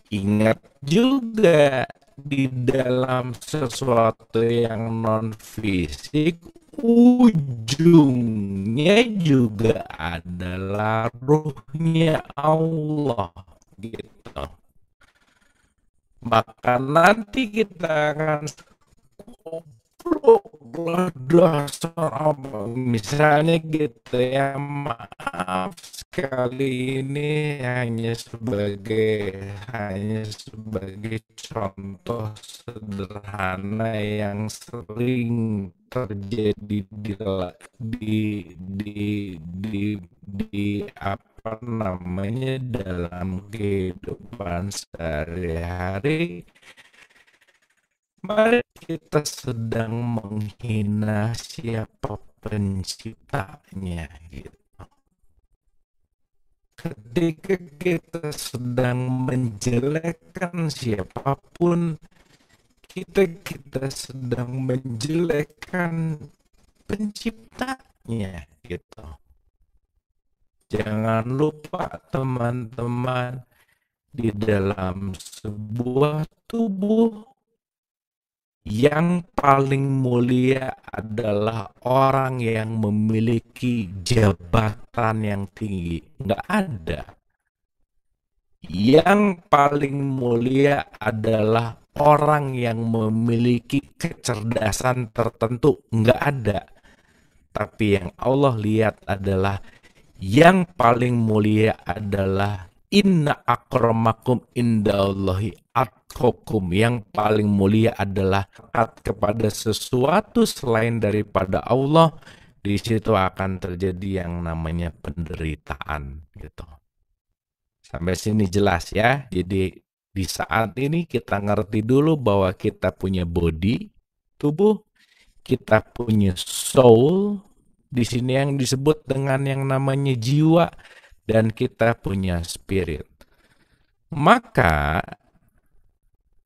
Ingat juga di dalam sesuatu yang non fisik ujungnya juga adalah ruhnya Allah gitu maka nanti kita akan dasar misalnya gitu ya maaf sekali ini hanya sebagai hanya sebagai contoh sederhana yang sering terjadi di di di di, di apa apa namanya dalam kehidupan sehari-hari mari kita sedang menghina siapa penciptanya gitu ketika kita sedang menjelekkan siapapun kita kita sedang menjelekkan penciptanya gitu Jangan lupa teman-teman di dalam sebuah tubuh yang paling mulia adalah orang yang memiliki jabatan yang tinggi. Nggak ada. Yang paling mulia adalah orang yang memiliki kecerdasan tertentu. Nggak ada. Tapi yang Allah lihat adalah yang paling mulia adalah inna akramakum indallahi atkokum yang paling mulia adalah taat kepada sesuatu selain daripada Allah di situ akan terjadi yang namanya penderitaan gitu sampai sini jelas ya jadi di saat ini kita ngerti dulu bahwa kita punya body tubuh kita punya soul di sini yang disebut dengan yang namanya jiwa dan kita punya spirit. Maka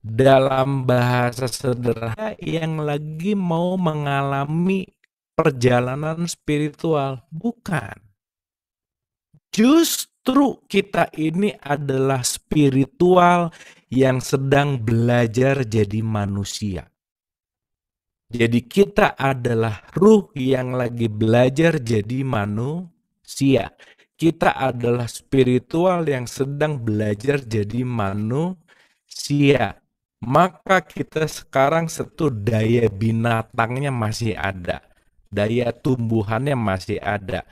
dalam bahasa sederhana yang lagi mau mengalami perjalanan spiritual, bukan. Justru kita ini adalah spiritual yang sedang belajar jadi manusia. Jadi kita adalah ruh yang lagi belajar jadi manusia. Kita adalah spiritual yang sedang belajar jadi manusia. Maka kita sekarang setu daya binatangnya masih ada. Daya tumbuhannya masih ada.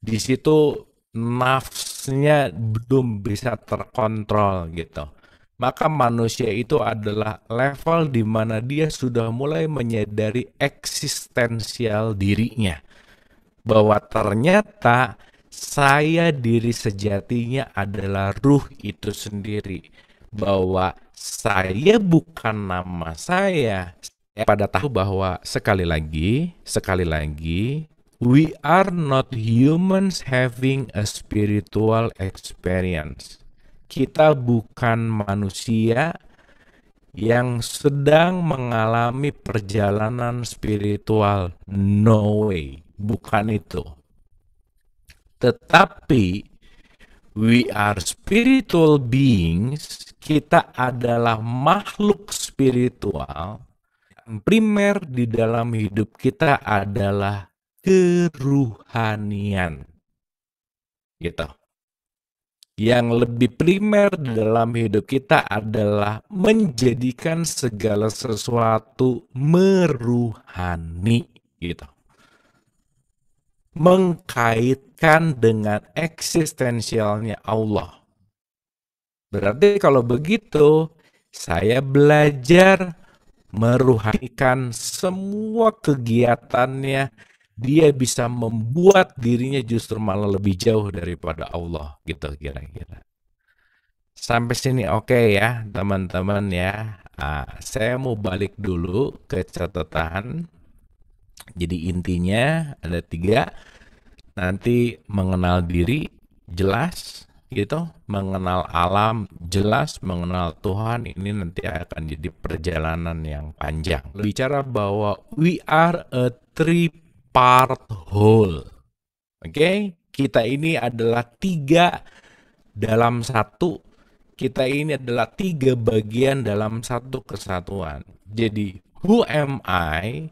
Di situ nafsnya belum bisa terkontrol gitu maka manusia itu adalah level di mana dia sudah mulai menyadari eksistensial dirinya bahwa ternyata saya diri sejatinya adalah ruh itu sendiri bahwa saya bukan nama saya pada tahu bahwa sekali lagi sekali lagi we are not humans having a spiritual experience kita bukan manusia yang sedang mengalami perjalanan spiritual. No way, bukan itu. Tetapi we are spiritual beings, kita adalah makhluk spiritual. Yang primer di dalam hidup kita adalah keruhanian. Gitu yang lebih primer hmm. dalam hidup kita adalah menjadikan segala sesuatu meruhani gitu. Mengkaitkan dengan eksistensialnya Allah. Berarti kalau begitu saya belajar meruhanikan semua kegiatannya dia bisa membuat dirinya justru malah lebih jauh daripada Allah gitu kira-kira. Sampai sini oke okay ya teman-teman ya. Nah, saya mau balik dulu ke catatan. Jadi intinya ada tiga. Nanti mengenal diri jelas gitu, mengenal alam jelas, mengenal Tuhan ini nanti akan jadi perjalanan yang panjang. Bicara bahwa we are a three part whole. Oke, okay? kita ini adalah tiga dalam satu. Kita ini adalah tiga bagian dalam satu kesatuan. Jadi, who am I?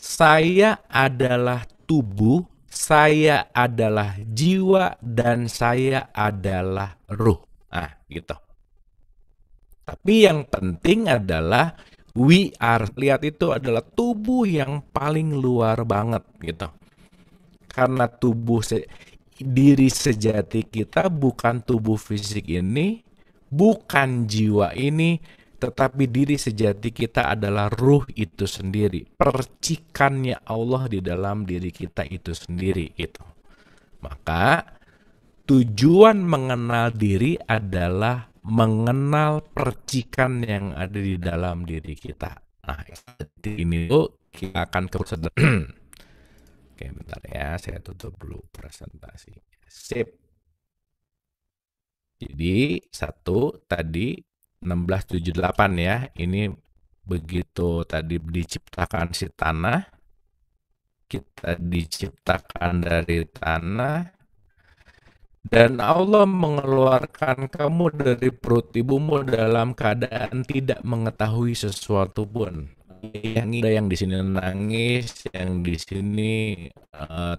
Saya adalah tubuh, saya adalah jiwa, dan saya adalah ruh. Ah, gitu. Tapi yang penting adalah we are lihat itu adalah tubuh yang paling luar banget gitu karena tubuh se diri sejati kita bukan tubuh fisik ini bukan jiwa ini tetapi diri sejati kita adalah ruh itu sendiri percikannya Allah di dalam diri kita itu sendiri gitu maka tujuan mengenal diri adalah mengenal percikan yang ada di dalam diri kita. Nah, ini tuh kita akan ke Oke, bentar ya, saya tutup dulu presentasi. Sip. Jadi, satu tadi 1678 ya. Ini begitu tadi diciptakan si tanah, kita diciptakan dari tanah, dan Allah mengeluarkan kamu dari perut ibumu dalam keadaan tidak mengetahui sesuatu pun. Yang ada yang di sini nangis, yang di sini teriak eh,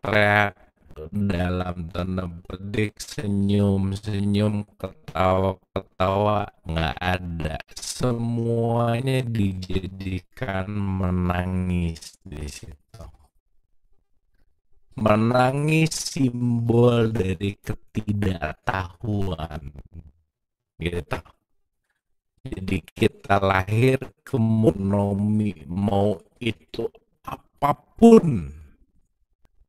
teriak-teriak dalam tanda petik senyum-senyum ketawa-ketawa nggak ada semuanya dijadikan menangis di situ menangis simbol dari ketidaktahuan gitu jadi kita lahir ke monomi mau itu apapun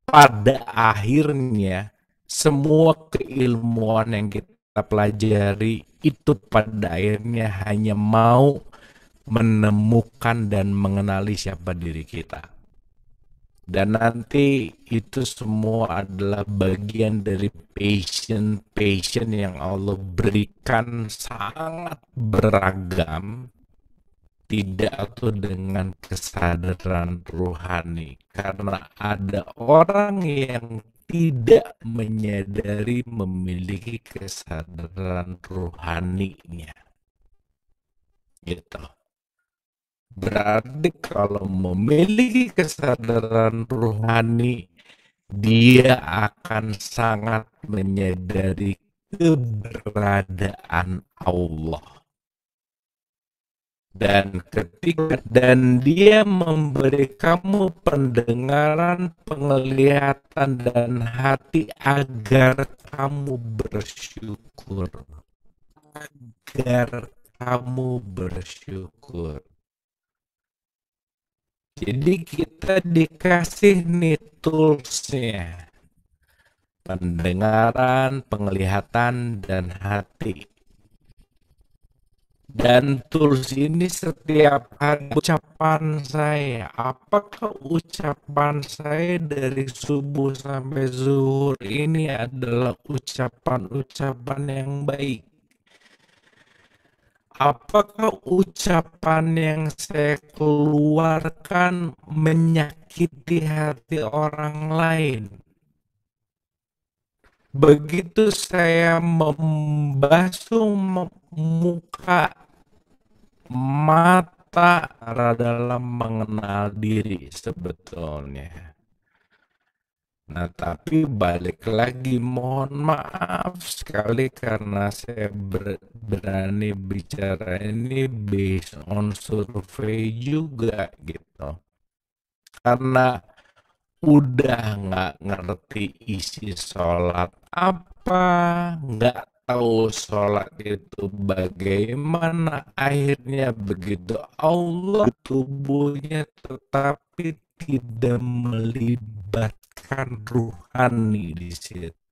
pada akhirnya semua keilmuan yang kita pelajari itu pada akhirnya hanya mau menemukan dan mengenali siapa diri kita dan nanti itu semua adalah bagian dari passion-passion yang Allah berikan sangat beragam tidak atau dengan kesadaran rohani, karena ada orang yang tidak menyadari memiliki kesadaran rohaninya gitu Berarti kalau memiliki kesadaran rohani, dia akan sangat menyadari keberadaan Allah. Dan ketika dan dia memberi kamu pendengaran, penglihatan dan hati agar kamu bersyukur. Agar kamu bersyukur. Jadi kita dikasih nih toolsnya. Pendengaran, penglihatan, dan hati. Dan tools ini setiap hari ucapan saya. Apakah ucapan saya dari subuh sampai zuhur ini adalah ucapan-ucapan yang baik? apakah ucapan yang saya keluarkan menyakiti hati orang lain? Begitu saya membasuh muka, mata, dalam mengenal diri sebetulnya Nah, tapi balik lagi, mohon maaf sekali karena saya ber, berani bicara ini based on survei juga gitu. Karena udah nggak ngerti isi sholat apa, nggak tahu sholat itu bagaimana akhirnya begitu Allah tubuhnya tetapi tidak melibat kan ruhani di situ.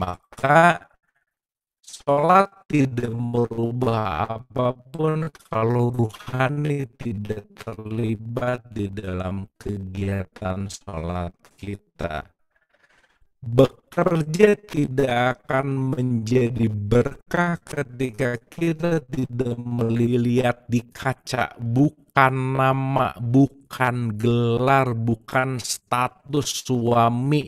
Maka sholat tidak merubah apapun kalau ruhani tidak terlibat di dalam kegiatan sholat kita. Bekerja tidak akan menjadi berkah ketika kita tidak melihat di kaca buku bukan nama, bukan gelar, bukan status suami,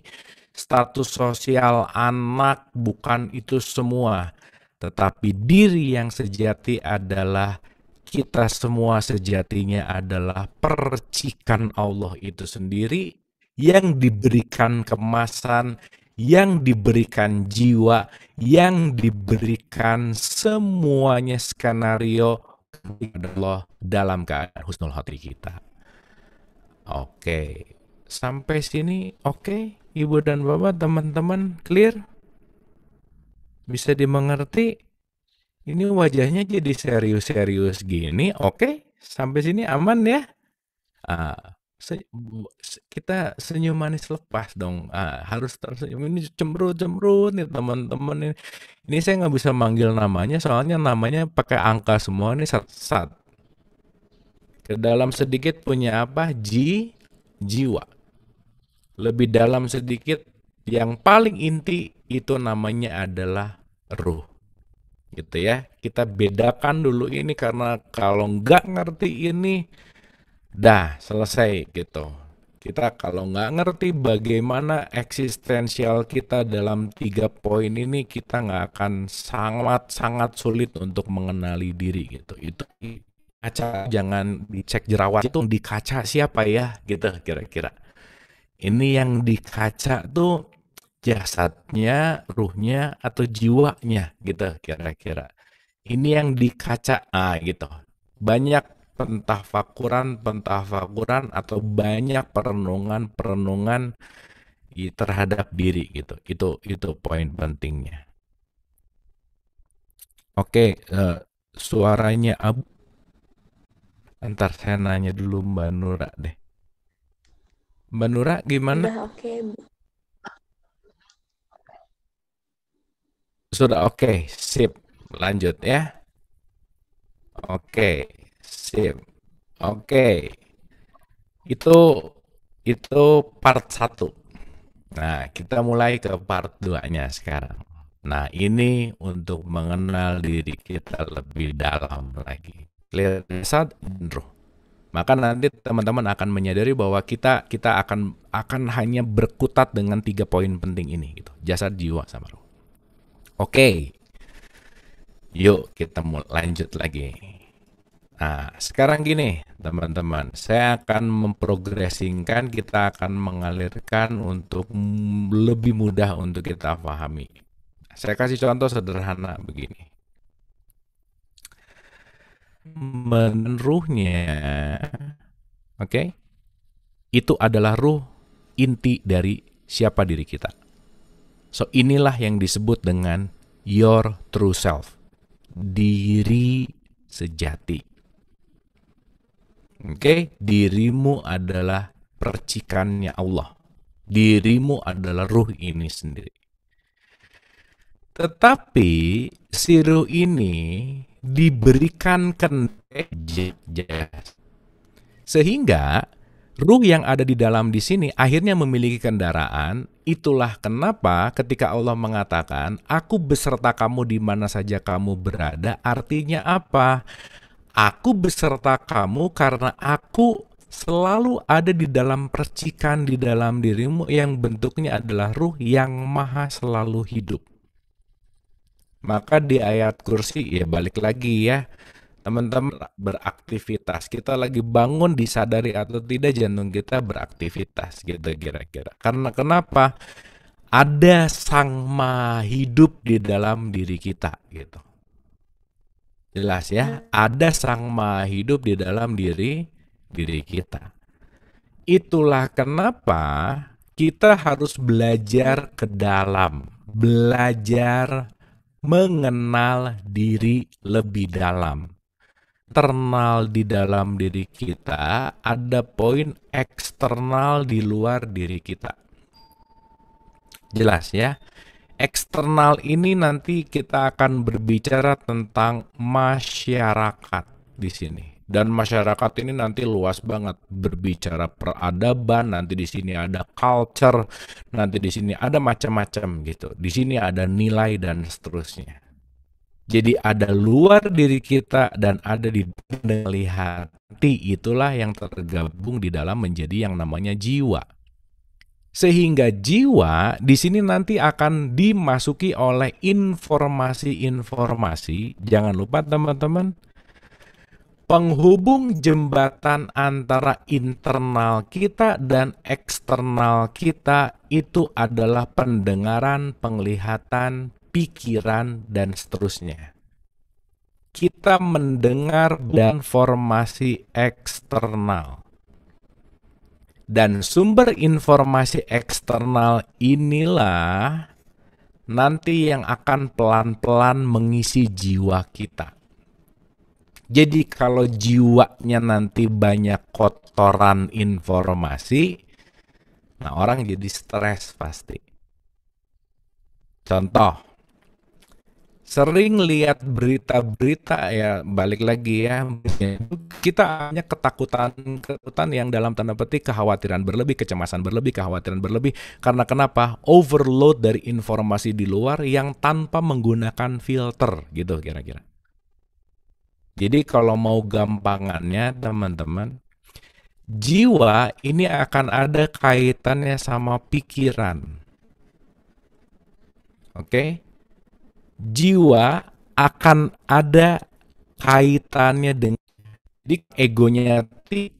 status sosial anak, bukan itu semua. Tetapi diri yang sejati adalah kita semua sejatinya adalah percikan Allah itu sendiri yang diberikan kemasan, yang diberikan jiwa, yang diberikan semuanya skenario kepada Allah dalam keadaan husnul hati kita. Oke, sampai sini oke, Ibu dan Bapak, teman-teman clear? Bisa dimengerti? Ini wajahnya jadi serius-serius gini, oke? Sampai sini aman ya? Uh, Se kita senyum manis lepas dong, ah, harus tersenyum ini cemberut cemberut nih teman-teman ini. Ini saya nggak bisa manggil namanya soalnya namanya pakai angka semua nih sat sat. Ke dalam sedikit punya apa? Ji jiwa. Lebih dalam sedikit yang paling inti itu namanya adalah ruh. Gitu ya. Kita bedakan dulu ini karena kalau nggak ngerti ini dah selesai gitu. Kita kalau nggak ngerti bagaimana eksistensial kita dalam tiga poin ini, kita nggak akan sangat-sangat sulit untuk mengenali diri gitu. Itu kaca jangan dicek jerawat itu di kaca siapa ya gitu kira-kira. Ini yang di kaca tuh jasadnya, ruhnya atau jiwanya gitu kira-kira. Ini yang di kaca ah gitu. Banyak pentafakuran pentafakuran atau banyak perenungan perenungan terhadap diri gitu itu itu poin pentingnya oke uh, suaranya abu ntar saya nanya dulu mbak Nura deh mbak Nura gimana oke okay. sudah oke okay. sip lanjut ya oke okay. Sip. Oke. Okay. Itu itu part satu. Nah, kita mulai ke part 2-nya sekarang. Nah, ini untuk mengenal diri kita lebih dalam lagi. Clear saat intro. Maka nanti teman-teman akan menyadari bahwa kita kita akan akan hanya berkutat dengan tiga poin penting ini gitu. Jasad, jiwa sama ruh. Oke. Okay. Yuk kita mulai lanjut lagi. Nah, sekarang gini, teman-teman, saya akan memprogresingkan, kita akan mengalirkan untuk lebih mudah untuk kita pahami. Saya kasih contoh sederhana begini. Menruhnya, oke, okay, itu adalah ruh inti dari siapa diri kita. So, inilah yang disebut dengan your true self, diri sejati Oke, okay? dirimu adalah percikannya Allah. Dirimu adalah ruh ini sendiri. Tetapi si ruh ini diberikan kendala sehingga ruh yang ada di dalam di sini akhirnya memiliki kendaraan. Itulah kenapa ketika Allah mengatakan, "Aku beserta kamu di mana saja kamu berada," artinya apa? Aku beserta kamu karena aku selalu ada di dalam percikan di dalam dirimu yang bentuknya adalah ruh yang maha selalu hidup. Maka di ayat kursi ya balik lagi ya teman-teman beraktivitas kita lagi bangun disadari atau tidak jantung kita beraktivitas gitu kira-kira karena kenapa ada sang maha hidup di dalam diri kita gitu Jelas ya, ada sang maha hidup di dalam diri diri kita. Itulah kenapa kita harus belajar ke dalam, belajar mengenal diri lebih dalam. Internal di dalam diri kita ada poin eksternal di luar diri kita. Jelas ya eksternal ini nanti kita akan berbicara tentang masyarakat di sini. Dan masyarakat ini nanti luas banget berbicara peradaban, nanti di sini ada culture, nanti di sini ada macam-macam gitu. Di sini ada nilai dan seterusnya. Jadi ada luar diri kita dan ada di dalam hati Itulah yang tergabung di dalam menjadi yang namanya jiwa sehingga jiwa di sini nanti akan dimasuki oleh informasi-informasi. Jangan lupa teman-teman, penghubung jembatan antara internal kita dan eksternal kita itu adalah pendengaran, penglihatan, pikiran, dan seterusnya. Kita mendengar dan formasi eksternal dan sumber informasi eksternal inilah nanti yang akan pelan-pelan mengisi jiwa kita. Jadi kalau jiwanya nanti banyak kotoran informasi, nah orang jadi stres pasti. Contoh, sering lihat berita-berita ya balik lagi ya kita hanya ketakutan ketakutan yang dalam tanda petik kekhawatiran berlebih kecemasan berlebih kekhawatiran berlebih karena kenapa overload dari informasi di luar yang tanpa menggunakan filter gitu kira-kira jadi kalau mau gampangannya teman-teman jiwa ini akan ada kaitannya sama pikiran oke okay? jiwa akan ada kaitannya dengan jadi egonya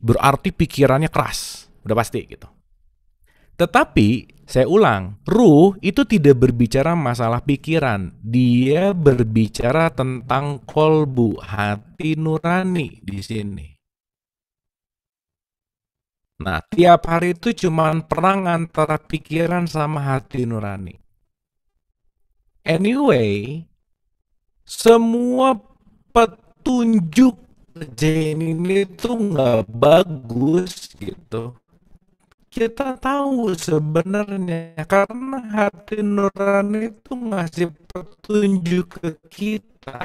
berarti pikirannya keras, udah pasti gitu. Tetapi saya ulang, ruh itu tidak berbicara masalah pikiran. Dia berbicara tentang kolbu, hati nurani di sini. Nah, tiap hari itu cuman perang antara pikiran sama hati nurani. Anyway, semua petunjuk Jane ini tuh nggak bagus gitu. Kita tahu sebenarnya karena hati nurani itu ngasih petunjuk ke kita.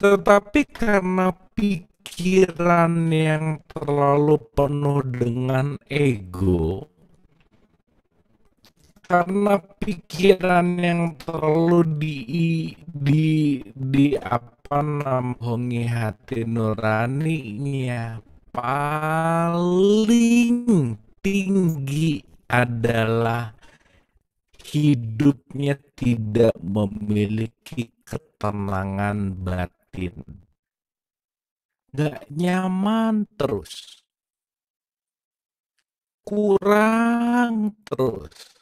Tetapi karena pikiran yang terlalu penuh dengan ego, karena pikiran yang terlalu di di di apa namanya hati nuraninya paling tinggi adalah hidupnya tidak memiliki ketenangan batin. Gak nyaman terus. Kurang terus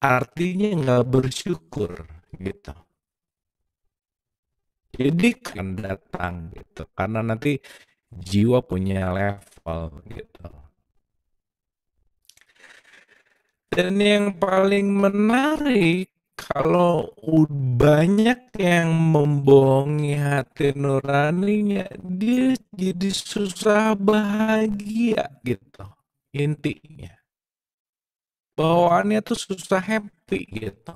artinya nggak bersyukur gitu. Jadi kan datang gitu, karena nanti jiwa punya level gitu. Dan yang paling menarik kalau banyak yang membohongi hati nuraninya, dia jadi susah bahagia gitu intinya bawaannya tuh susah happy gitu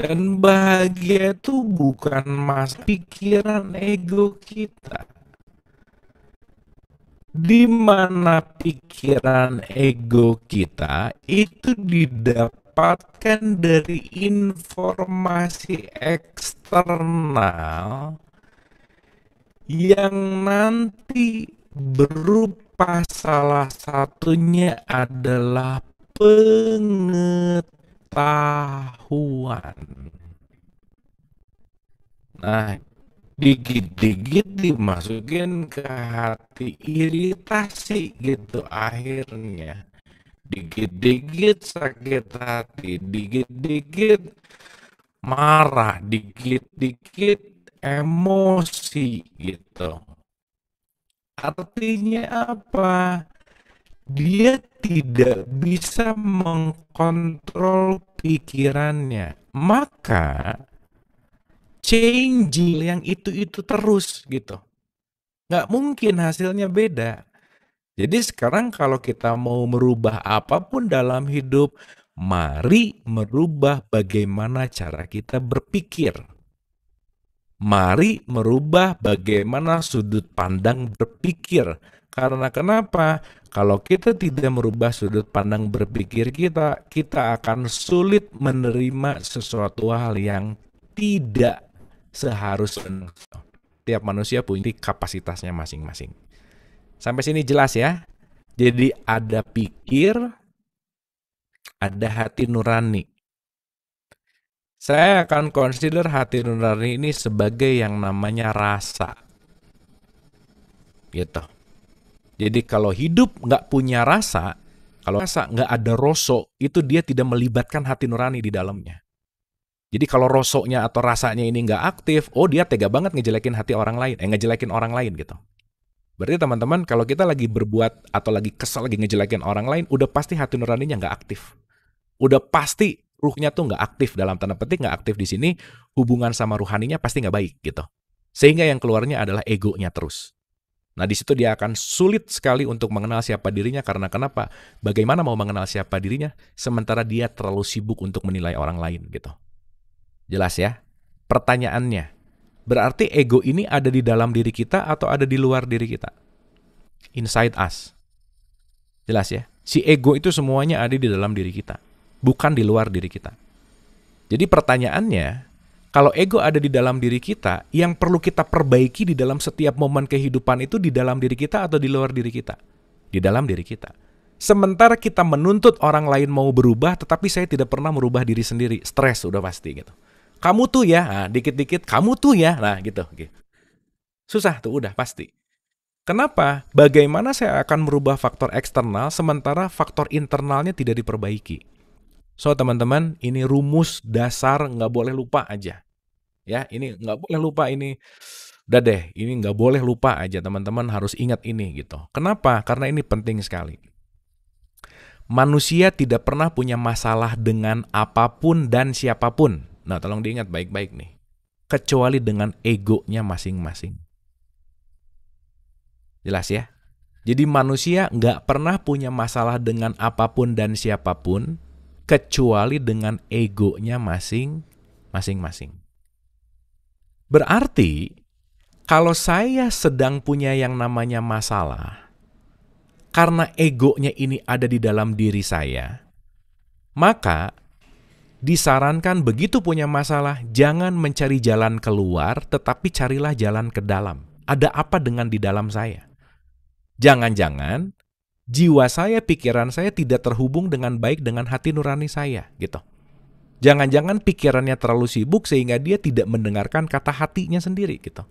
dan bahagia itu bukan mas pikiran ego kita di mana pikiran ego kita itu didapatkan dari informasi eksternal yang nanti berupa apa salah satunya adalah pengetahuan. Nah, digit digit dimasukin ke hati iritasi gitu akhirnya digit digit sakit hati digit digit marah dikit digit emosi gitu Artinya apa? Dia tidak bisa mengkontrol pikirannya. Maka changing yang itu-itu terus gitu. Nggak mungkin hasilnya beda. Jadi sekarang kalau kita mau merubah apapun dalam hidup, mari merubah bagaimana cara kita berpikir. Mari merubah bagaimana sudut pandang berpikir. Karena kenapa? Kalau kita tidak merubah sudut pandang berpikir kita, kita akan sulit menerima sesuatu hal yang tidak seharusnya. Tiap manusia punya kapasitasnya masing-masing. Sampai sini jelas ya. Jadi ada pikir, ada hati nurani. Saya akan consider hati nurani ini sebagai yang namanya rasa. Gitu. Jadi kalau hidup nggak punya rasa, kalau rasa nggak ada rosok, itu dia tidak melibatkan hati nurani di dalamnya. Jadi kalau rosoknya atau rasanya ini nggak aktif, oh dia tega banget ngejelekin hati orang lain, eh ngejelekin orang lain gitu. Berarti teman-teman kalau kita lagi berbuat atau lagi kesel lagi ngejelekin orang lain, udah pasti hati nuraninya nggak aktif. Udah pasti ruhnya tuh nggak aktif dalam tanda petik nggak aktif di sini hubungan sama ruhaninya pasti nggak baik gitu sehingga yang keluarnya adalah egonya terus nah di situ dia akan sulit sekali untuk mengenal siapa dirinya karena kenapa bagaimana mau mengenal siapa dirinya sementara dia terlalu sibuk untuk menilai orang lain gitu jelas ya pertanyaannya berarti ego ini ada di dalam diri kita atau ada di luar diri kita inside us jelas ya si ego itu semuanya ada di dalam diri kita bukan di luar diri kita. Jadi pertanyaannya, kalau ego ada di dalam diri kita, yang perlu kita perbaiki di dalam setiap momen kehidupan itu di dalam diri kita atau di luar diri kita? Di dalam diri kita. Sementara kita menuntut orang lain mau berubah, tetapi saya tidak pernah merubah diri sendiri. Stres udah pasti gitu. Kamu tuh ya, dikit nah, dikit-dikit kamu tuh ya, nah gitu, gitu. Susah tuh udah pasti. Kenapa? Bagaimana saya akan merubah faktor eksternal sementara faktor internalnya tidak diperbaiki? So teman-teman, ini rumus dasar nggak boleh lupa aja. Ya, ini nggak boleh lupa ini. Udah deh, ini nggak boleh lupa aja teman-teman harus ingat ini gitu. Kenapa? Karena ini penting sekali. Manusia tidak pernah punya masalah dengan apapun dan siapapun. Nah, tolong diingat baik-baik nih. Kecuali dengan egonya masing-masing. Jelas ya? Jadi manusia nggak pernah punya masalah dengan apapun dan siapapun, kecuali dengan egonya masing masing Berarti kalau saya sedang punya yang namanya masalah karena egonya ini ada di dalam diri saya, maka disarankan begitu punya masalah, jangan mencari jalan keluar, tetapi carilah jalan ke dalam. Ada apa dengan di dalam saya? Jangan-jangan jiwa saya, pikiran saya tidak terhubung dengan baik dengan hati nurani saya gitu. Jangan-jangan pikirannya terlalu sibuk sehingga dia tidak mendengarkan kata hatinya sendiri gitu.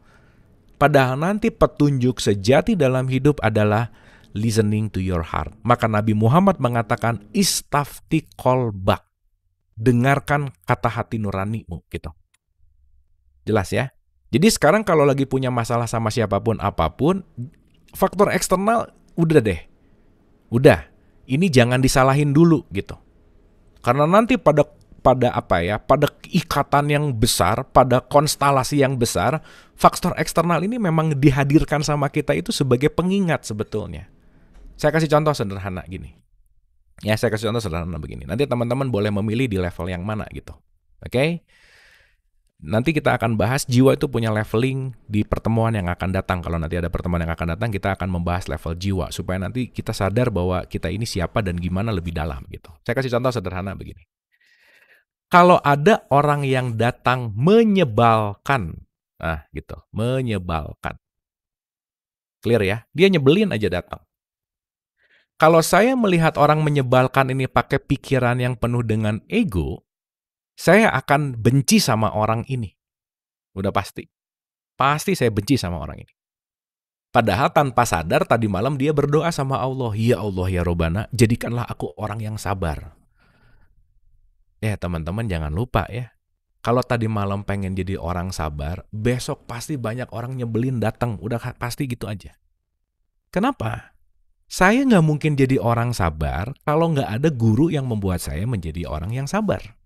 Padahal nanti petunjuk sejati dalam hidup adalah listening to your heart. Maka Nabi Muhammad mengatakan istafti kolbak. Dengarkan kata hati nuranimu gitu. Jelas ya? Jadi sekarang kalau lagi punya masalah sama siapapun apapun, faktor eksternal udah deh udah ini jangan disalahin dulu gitu. Karena nanti pada pada apa ya, pada ikatan yang besar, pada konstelasi yang besar, faktor eksternal ini memang dihadirkan sama kita itu sebagai pengingat sebetulnya. Saya kasih contoh sederhana gini. Ya, saya kasih contoh sederhana begini. Nanti teman-teman boleh memilih di level yang mana gitu. Oke? Okay? nanti kita akan bahas jiwa itu punya leveling di pertemuan yang akan datang. Kalau nanti ada pertemuan yang akan datang, kita akan membahas level jiwa supaya nanti kita sadar bahwa kita ini siapa dan gimana lebih dalam gitu. Saya kasih contoh sederhana begini. Kalau ada orang yang datang menyebalkan, ah gitu, menyebalkan. Clear ya? Dia nyebelin aja datang. Kalau saya melihat orang menyebalkan ini pakai pikiran yang penuh dengan ego, saya akan benci sama orang ini. Udah pasti. Pasti saya benci sama orang ini. Padahal tanpa sadar tadi malam dia berdoa sama Allah. Ya Allah ya Robana, jadikanlah aku orang yang sabar. Ya teman-teman jangan lupa ya. Kalau tadi malam pengen jadi orang sabar, besok pasti banyak orang nyebelin datang. Udah pasti gitu aja. Kenapa? Saya nggak mungkin jadi orang sabar kalau nggak ada guru yang membuat saya menjadi orang yang sabar.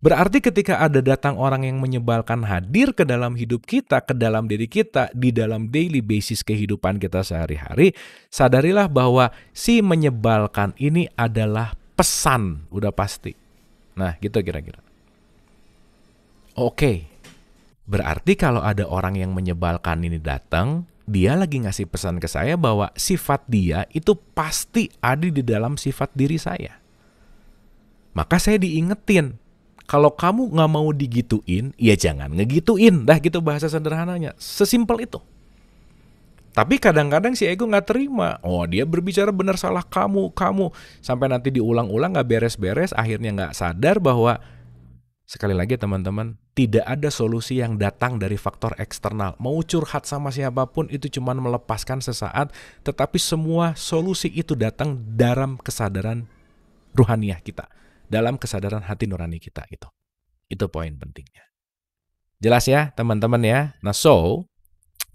Berarti ketika ada datang orang yang menyebalkan hadir ke dalam hidup kita, ke dalam diri kita, di dalam daily basis kehidupan kita sehari-hari, sadarilah bahwa si menyebalkan ini adalah pesan, udah pasti. Nah, gitu kira-kira. Oke. Berarti kalau ada orang yang menyebalkan ini datang, dia lagi ngasih pesan ke saya bahwa sifat dia itu pasti ada di dalam sifat diri saya. Maka saya diingetin, kalau kamu nggak mau digituin, ya jangan ngegituin. Dah gitu bahasa sederhananya. Sesimpel itu. Tapi kadang-kadang si ego nggak terima. Oh dia berbicara benar salah kamu, kamu. Sampai nanti diulang-ulang nggak beres-beres, akhirnya nggak sadar bahwa sekali lagi ya teman-teman tidak ada solusi yang datang dari faktor eksternal. Mau curhat sama siapapun itu cuma melepaskan sesaat, tetapi semua solusi itu datang dalam kesadaran ruhaniah kita dalam kesadaran hati nurani kita gitu. Itu poin pentingnya. Jelas ya teman-teman ya. Nah so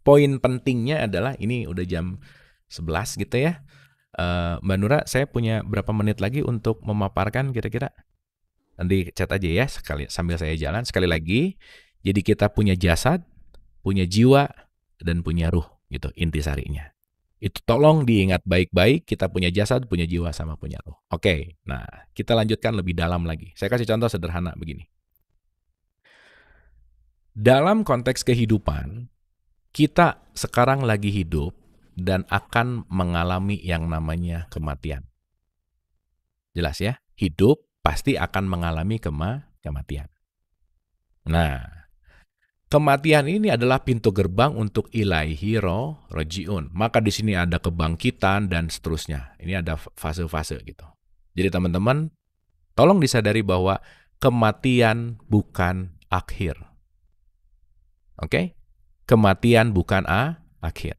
poin pentingnya adalah ini udah jam 11 gitu ya. Uh, Mbak Nura saya punya berapa menit lagi untuk memaparkan kira-kira? Nanti chat aja ya sekali sambil saya jalan sekali lagi. Jadi kita punya jasad, punya jiwa, dan punya ruh gitu intisarinya. Itu tolong diingat baik-baik, kita punya jasad, punya jiwa, sama punya roh. Oke, okay, nah kita lanjutkan lebih dalam lagi. Saya kasih contoh sederhana begini. Dalam konteks kehidupan, kita sekarang lagi hidup dan akan mengalami yang namanya kematian. Jelas ya? Hidup pasti akan mengalami kema kematian. Nah, Kematian ini adalah pintu gerbang untuk ilaihi roh rojiun. Maka di sini ada kebangkitan dan seterusnya. Ini ada fase-fase gitu. Jadi teman-teman, tolong disadari bahwa kematian bukan akhir. Oke? Kematian bukan a akhir.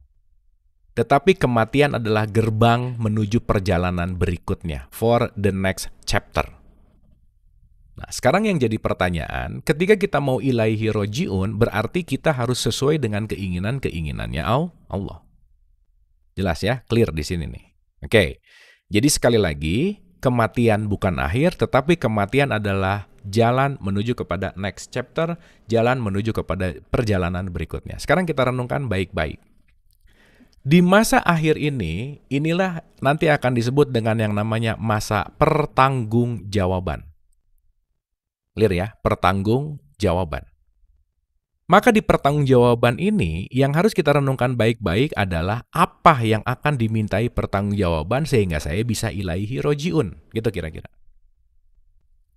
Tetapi kematian adalah gerbang menuju perjalanan berikutnya for the next chapter. Nah, sekarang yang jadi pertanyaan, ketika kita mau ilaihi rojiun, berarti kita harus sesuai dengan keinginan-keinginannya Allah. Jelas ya, clear di sini nih. Oke, okay. jadi sekali lagi, kematian bukan akhir, tetapi kematian adalah jalan menuju kepada next chapter, jalan menuju kepada perjalanan berikutnya. Sekarang kita renungkan baik-baik. Di masa akhir ini, inilah nanti akan disebut dengan yang namanya masa pertanggungjawaban. Lir ya, pertanggung jawaban. Maka di pertanggungjawaban ini yang harus kita renungkan baik-baik adalah apa yang akan dimintai pertanggungjawaban sehingga saya bisa ilahi rojiun, gitu kira-kira.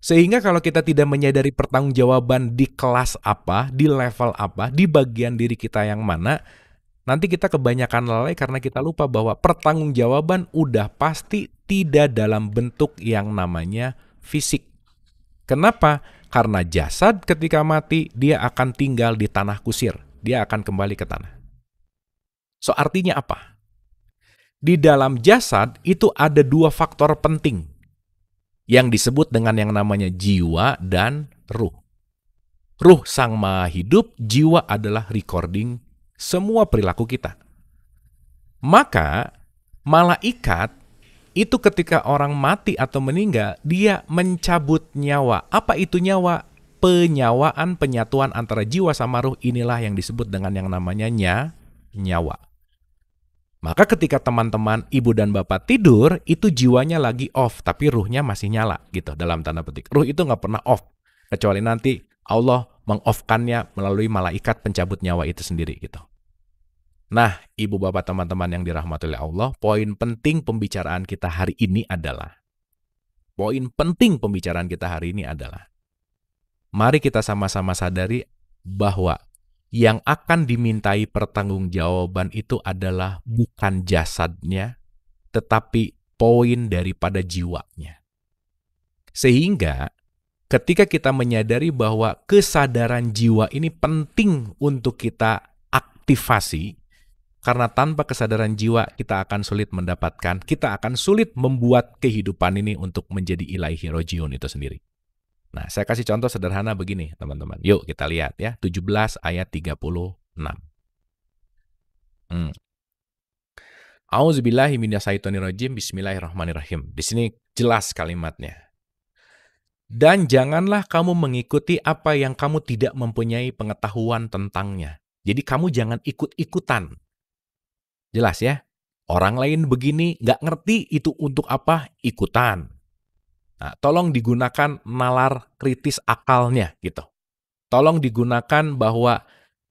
Sehingga kalau kita tidak menyadari pertanggungjawaban di kelas apa, di level apa, di bagian diri kita yang mana, nanti kita kebanyakan lalai karena kita lupa bahwa pertanggungjawaban udah pasti tidak dalam bentuk yang namanya fisik. Kenapa? Karena jasad ketika mati, dia akan tinggal di tanah kusir. Dia akan kembali ke tanah. So, artinya apa? Di dalam jasad itu ada dua faktor penting yang disebut dengan yang namanya jiwa dan ruh. Ruh sang maha hidup, jiwa adalah recording semua perilaku kita. Maka malaikat itu ketika orang mati atau meninggal, dia mencabut nyawa. Apa itu nyawa? Penyawaan, penyatuan antara jiwa sama ruh inilah yang disebut dengan yang namanya nya, nyawa. Maka ketika teman-teman ibu dan bapak tidur, itu jiwanya lagi off, tapi ruhnya masih nyala gitu dalam tanda petik. Ruh itu nggak pernah off, kecuali nanti Allah mengoffkannya melalui malaikat pencabut nyawa itu sendiri gitu. Nah, ibu bapak teman-teman yang dirahmati oleh Allah, poin penting pembicaraan kita hari ini adalah poin penting pembicaraan kita hari ini adalah mari kita sama-sama sadari bahwa yang akan dimintai pertanggungjawaban itu adalah bukan jasadnya tetapi poin daripada jiwanya. Sehingga ketika kita menyadari bahwa kesadaran jiwa ini penting untuk kita aktivasi, karena tanpa kesadaran jiwa kita akan sulit mendapatkan, kita akan sulit membuat kehidupan ini untuk menjadi ilahi rojion itu sendiri. Nah, saya kasih contoh sederhana begini, teman-teman. Yuk kita lihat ya, 17 ayat 36. Hmm. Auzubillahi minasyaitonirrajim. Bismillahirrahmanirrahim. Di sini jelas kalimatnya. Dan janganlah kamu mengikuti apa yang kamu tidak mempunyai pengetahuan tentangnya. Jadi kamu jangan ikut-ikutan. Jelas ya? Orang lain begini nggak ngerti itu untuk apa ikutan. Nah, tolong digunakan nalar kritis akalnya gitu. Tolong digunakan bahwa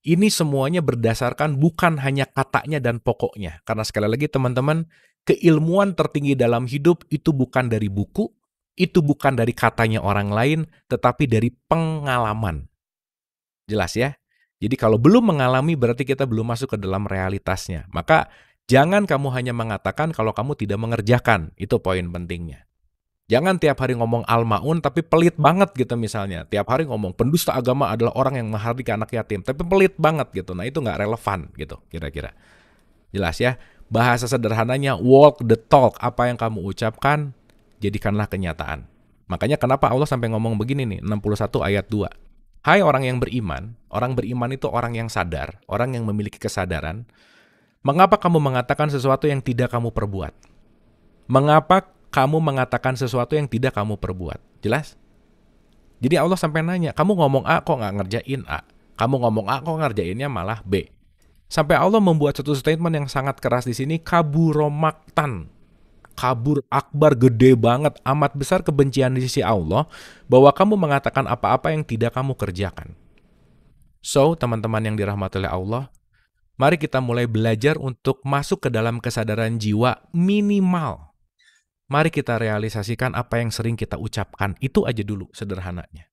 ini semuanya berdasarkan bukan hanya katanya dan pokoknya. Karena sekali lagi teman-teman, keilmuan tertinggi dalam hidup itu bukan dari buku, itu bukan dari katanya orang lain, tetapi dari pengalaman. Jelas ya? Jadi kalau belum mengalami berarti kita belum masuk ke dalam realitasnya. Maka jangan kamu hanya mengatakan kalau kamu tidak mengerjakan. Itu poin pentingnya. Jangan tiap hari ngomong almaun tapi pelit banget gitu misalnya. Tiap hari ngomong pendusta agama adalah orang yang menghardik anak yatim tapi pelit banget gitu. Nah itu nggak relevan gitu kira-kira. Jelas ya. Bahasa sederhananya walk the talk. Apa yang kamu ucapkan jadikanlah kenyataan. Makanya kenapa Allah sampai ngomong begini nih 61 ayat 2. Hai orang yang beriman, orang beriman itu orang yang sadar, orang yang memiliki kesadaran. Mengapa kamu mengatakan sesuatu yang tidak kamu perbuat? Mengapa kamu mengatakan sesuatu yang tidak kamu perbuat? Jelas? Jadi Allah sampai nanya, kamu ngomong A kok nggak ngerjain A? Kamu ngomong A kok ngerjainnya malah B? Sampai Allah membuat satu statement yang sangat keras di sini, kaburomaktan kabur akbar gede banget, amat besar kebencian di sisi Allah, bahwa kamu mengatakan apa-apa yang tidak kamu kerjakan. So, teman-teman yang dirahmati oleh Allah, mari kita mulai belajar untuk masuk ke dalam kesadaran jiwa minimal. Mari kita realisasikan apa yang sering kita ucapkan, itu aja dulu sederhananya.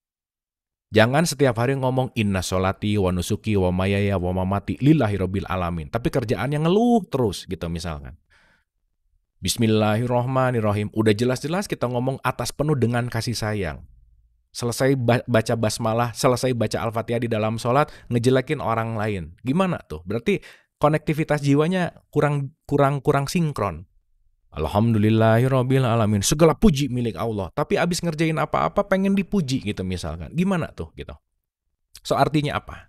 Jangan setiap hari ngomong inna solati wa nusuki wa mayaya wa mamati lillahi robbil alamin. Tapi kerjaannya ngeluh terus gitu misalkan. Bismillahirrohmanirrohim. Udah jelas-jelas kita ngomong atas penuh dengan kasih sayang. Selesai baca basmalah, selesai baca Al-Fatihah di dalam sholat, ngejelekin orang lain. Gimana tuh? Berarti konektivitas jiwanya kurang kurang kurang sinkron. alamin. Segala puji milik Allah. Tapi abis ngerjain apa-apa pengen dipuji gitu misalkan. Gimana tuh gitu. So artinya apa?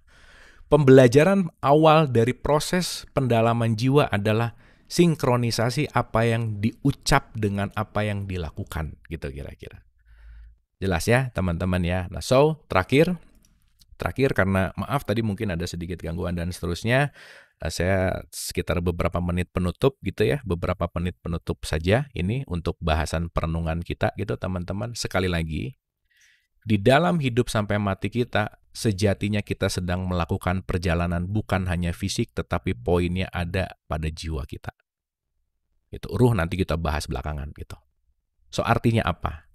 Pembelajaran awal dari proses pendalaman jiwa adalah sinkronisasi apa yang diucap dengan apa yang dilakukan gitu kira-kira. Jelas ya teman-teman ya. Nah, so terakhir terakhir karena maaf tadi mungkin ada sedikit gangguan dan seterusnya eh, saya sekitar beberapa menit penutup gitu ya, beberapa menit penutup saja ini untuk bahasan perenungan kita gitu teman-teman. Sekali lagi, di dalam hidup sampai mati kita, sejatinya kita sedang melakukan perjalanan bukan hanya fisik, tetapi poinnya ada pada jiwa kita. Itu uruh nanti kita bahas belakangan gitu. So artinya apa?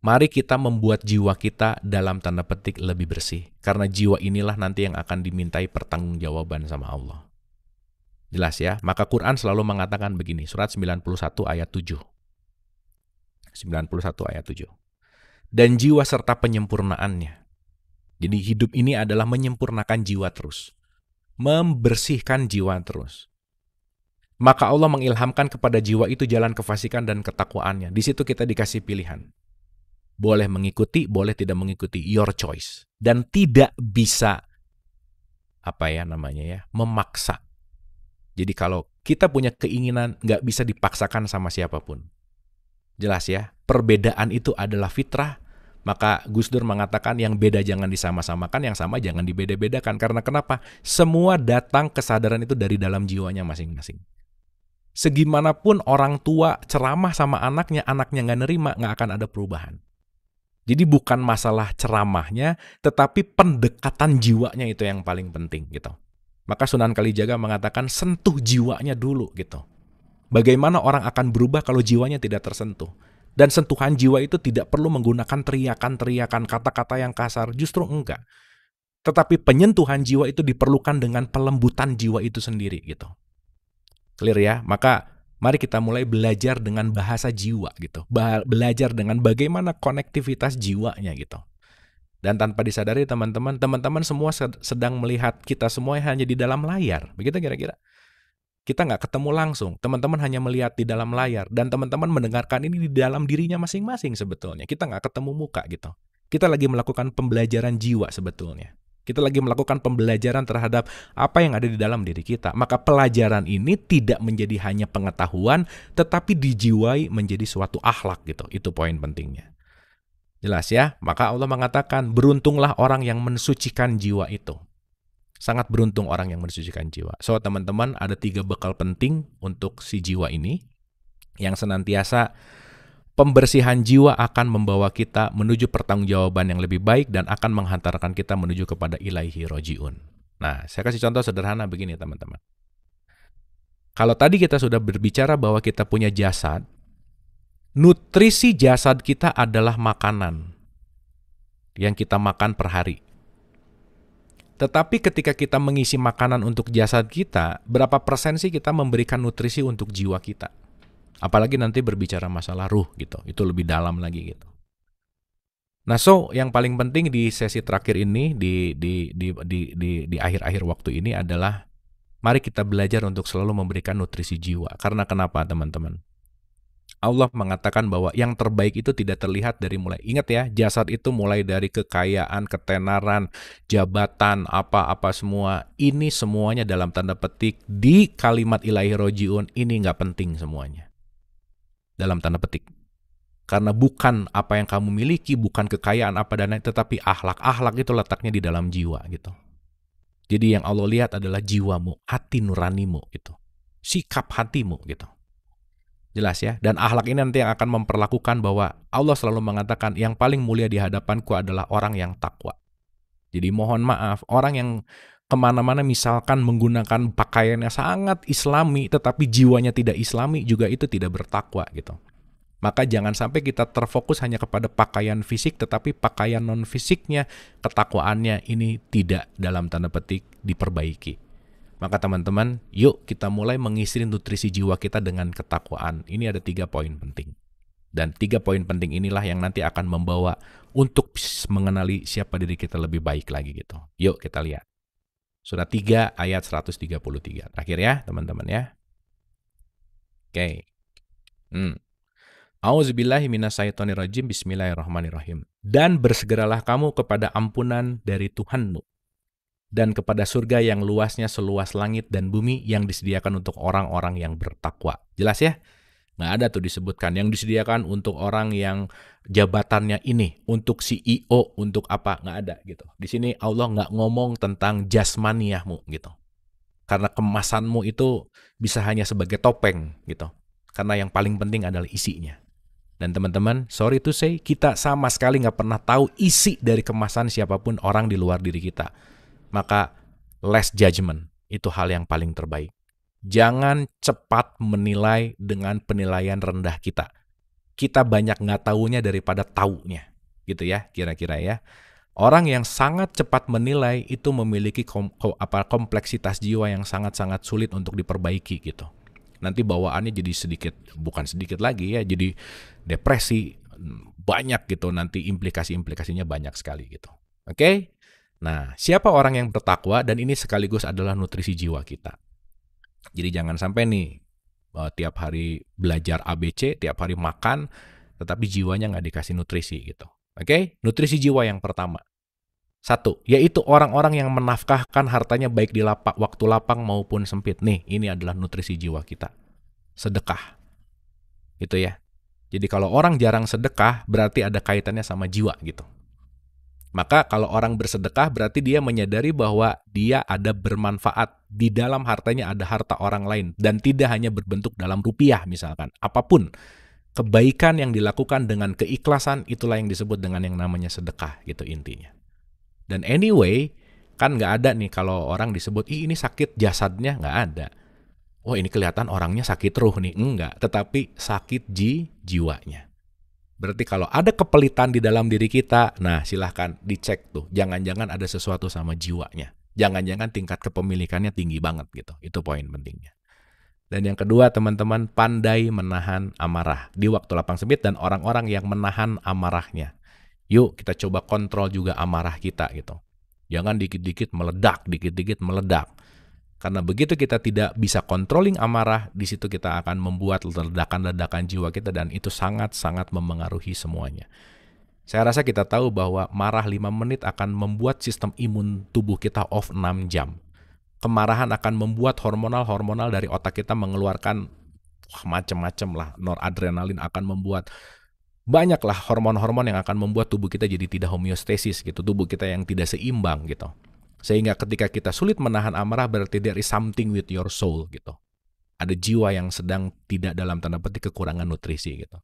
Mari kita membuat jiwa kita dalam tanda petik lebih bersih. Karena jiwa inilah nanti yang akan dimintai pertanggungjawaban sama Allah. Jelas ya? Maka Quran selalu mengatakan begini, surat 91 ayat 7. 91 ayat 7 dan jiwa serta penyempurnaannya. Jadi hidup ini adalah menyempurnakan jiwa terus. Membersihkan jiwa terus. Maka Allah mengilhamkan kepada jiwa itu jalan kefasikan dan ketakwaannya. Di situ kita dikasih pilihan. Boleh mengikuti, boleh tidak mengikuti. Your choice. Dan tidak bisa, apa ya namanya ya, memaksa. Jadi kalau kita punya keinginan, nggak bisa dipaksakan sama siapapun. Jelas ya, perbedaan itu adalah fitrah. Maka Gus Dur mengatakan yang beda jangan disama-samakan, yang sama jangan dibeda-bedakan. Karena kenapa? Semua datang kesadaran itu dari dalam jiwanya masing-masing. Segimanapun orang tua ceramah sama anaknya, anaknya nggak nerima, nggak akan ada perubahan. Jadi bukan masalah ceramahnya, tetapi pendekatan jiwanya itu yang paling penting gitu. Maka Sunan Kalijaga mengatakan sentuh jiwanya dulu gitu. Bagaimana orang akan berubah kalau jiwanya tidak tersentuh? Dan sentuhan jiwa itu tidak perlu menggunakan teriakan-teriakan kata-kata yang kasar, justru enggak. Tetapi penyentuhan jiwa itu diperlukan dengan pelembutan jiwa itu sendiri gitu. Clear ya? Maka mari kita mulai belajar dengan bahasa jiwa gitu. belajar dengan bagaimana konektivitas jiwanya gitu. Dan tanpa disadari teman-teman, teman-teman semua sedang melihat kita semua hanya di dalam layar. Begitu kira-kira kita nggak ketemu langsung. Teman-teman hanya melihat di dalam layar dan teman-teman mendengarkan ini di dalam dirinya masing-masing sebetulnya. Kita nggak ketemu muka gitu. Kita lagi melakukan pembelajaran jiwa sebetulnya. Kita lagi melakukan pembelajaran terhadap apa yang ada di dalam diri kita. Maka pelajaran ini tidak menjadi hanya pengetahuan, tetapi dijiwai menjadi suatu akhlak gitu. Itu poin pentingnya. Jelas ya? Maka Allah mengatakan, beruntunglah orang yang mensucikan jiwa itu sangat beruntung orang yang mensucikan jiwa. So, teman-teman, ada tiga bekal penting untuk si jiwa ini yang senantiasa pembersihan jiwa akan membawa kita menuju pertanggungjawaban yang lebih baik dan akan menghantarkan kita menuju kepada ilahi rojiun. Nah, saya kasih contoh sederhana begini, teman-teman. Kalau tadi kita sudah berbicara bahwa kita punya jasad, nutrisi jasad kita adalah makanan yang kita makan per hari. Tetapi ketika kita mengisi makanan untuk jasad kita, berapa persen sih kita memberikan nutrisi untuk jiwa kita? Apalagi nanti berbicara masalah ruh gitu, itu lebih dalam lagi gitu. Nah, so yang paling penting di sesi terakhir ini di di di di di, di akhir-akhir waktu ini adalah mari kita belajar untuk selalu memberikan nutrisi jiwa. Karena kenapa, teman-teman? Allah mengatakan bahwa yang terbaik itu tidak terlihat dari mulai. Ingat ya, jasad itu mulai dari kekayaan, ketenaran, jabatan, apa-apa semua. Ini semuanya dalam tanda petik di kalimat ilahi rojiun ini nggak penting semuanya. Dalam tanda petik. Karena bukan apa yang kamu miliki, bukan kekayaan apa dan lain, tetapi ahlak. Ahlak itu letaknya di dalam jiwa gitu. Jadi yang Allah lihat adalah jiwamu, hati nuranimu gitu. Sikap hatimu gitu. Jelas ya. Dan ahlak ini nanti yang akan memperlakukan bahwa Allah selalu mengatakan yang paling mulia di hadapanku adalah orang yang takwa. Jadi mohon maaf, orang yang kemana-mana misalkan menggunakan pakaiannya sangat islami tetapi jiwanya tidak islami juga itu tidak bertakwa gitu. Maka jangan sampai kita terfokus hanya kepada pakaian fisik tetapi pakaian non fisiknya, ketakwaannya ini tidak dalam tanda petik diperbaiki. Maka teman-teman, yuk kita mulai mengisi nutrisi jiwa kita dengan ketakwaan. Ini ada tiga poin penting. Dan tiga poin penting inilah yang nanti akan membawa untuk mengenali siapa diri kita lebih baik lagi gitu. Yuk kita lihat. Surat 3 ayat 133. Terakhir ya teman-teman ya. Oke. Hmm. Auzubillahi Bismillahirrahmanirrahim. Dan bersegeralah kamu kepada ampunan dari Tuhanmu dan kepada surga yang luasnya seluas langit dan bumi yang disediakan untuk orang-orang yang bertakwa. Jelas ya? Nggak ada tuh disebutkan. Yang disediakan untuk orang yang jabatannya ini, untuk CEO, untuk apa, nggak ada gitu. Di sini Allah nggak ngomong tentang jasmaniahmu gitu. Karena kemasanmu itu bisa hanya sebagai topeng gitu. Karena yang paling penting adalah isinya. Dan teman-teman, sorry to say, kita sama sekali nggak pernah tahu isi dari kemasan siapapun orang di luar diri kita maka less judgment itu hal yang paling terbaik. Jangan cepat menilai dengan penilaian rendah kita. Kita banyak nggak tahunya daripada taunya, gitu ya, kira-kira ya. Orang yang sangat cepat menilai itu memiliki kom kom apa, kompleksitas jiwa yang sangat-sangat sulit untuk diperbaiki gitu. Nanti bawaannya jadi sedikit, bukan sedikit lagi ya, jadi depresi hmm, banyak gitu. Nanti implikasi-implikasinya banyak sekali gitu. Oke, okay? Nah, siapa orang yang bertakwa dan ini sekaligus adalah nutrisi jiwa kita. Jadi jangan sampai nih eh, tiap hari belajar ABC, tiap hari makan, tetapi jiwanya nggak dikasih nutrisi gitu. Oke, okay? nutrisi jiwa yang pertama. Satu, yaitu orang-orang yang menafkahkan hartanya baik di lapak, waktu lapang maupun sempit. Nih, ini adalah nutrisi jiwa kita. Sedekah. Gitu ya. Jadi kalau orang jarang sedekah, berarti ada kaitannya sama jiwa gitu. Maka kalau orang bersedekah berarti dia menyadari bahwa dia ada bermanfaat di dalam hartanya ada harta orang lain dan tidak hanya berbentuk dalam rupiah misalkan. Apapun kebaikan yang dilakukan dengan keikhlasan itulah yang disebut dengan yang namanya sedekah gitu intinya. Dan anyway, kan nggak ada nih kalau orang disebut Ih, ini sakit jasadnya nggak ada. Wah ini kelihatan orangnya sakit ruh nih enggak, tetapi sakit ji jiwanya. Berarti kalau ada kepelitan di dalam diri kita, nah silahkan dicek tuh. Jangan-jangan ada sesuatu sama jiwanya. Jangan-jangan tingkat kepemilikannya tinggi banget gitu. Itu poin pentingnya. Dan yang kedua teman-teman pandai menahan amarah di waktu lapang sempit dan orang-orang yang menahan amarahnya. Yuk kita coba kontrol juga amarah kita gitu. Jangan dikit-dikit meledak, dikit-dikit meledak. Karena begitu kita tidak bisa controlling amarah, di situ kita akan membuat ledakan-ledakan jiwa kita dan itu sangat-sangat memengaruhi semuanya. Saya rasa kita tahu bahwa marah 5 menit akan membuat sistem imun tubuh kita off 6 jam. Kemarahan akan membuat hormonal-hormonal dari otak kita mengeluarkan macam macem-macem lah. Noradrenalin akan membuat banyaklah hormon-hormon yang akan membuat tubuh kita jadi tidak homeostasis gitu, tubuh kita yang tidak seimbang gitu. Sehingga ketika kita sulit menahan amarah berarti there is something with your soul gitu. Ada jiwa yang sedang tidak dalam tanda petik kekurangan nutrisi gitu.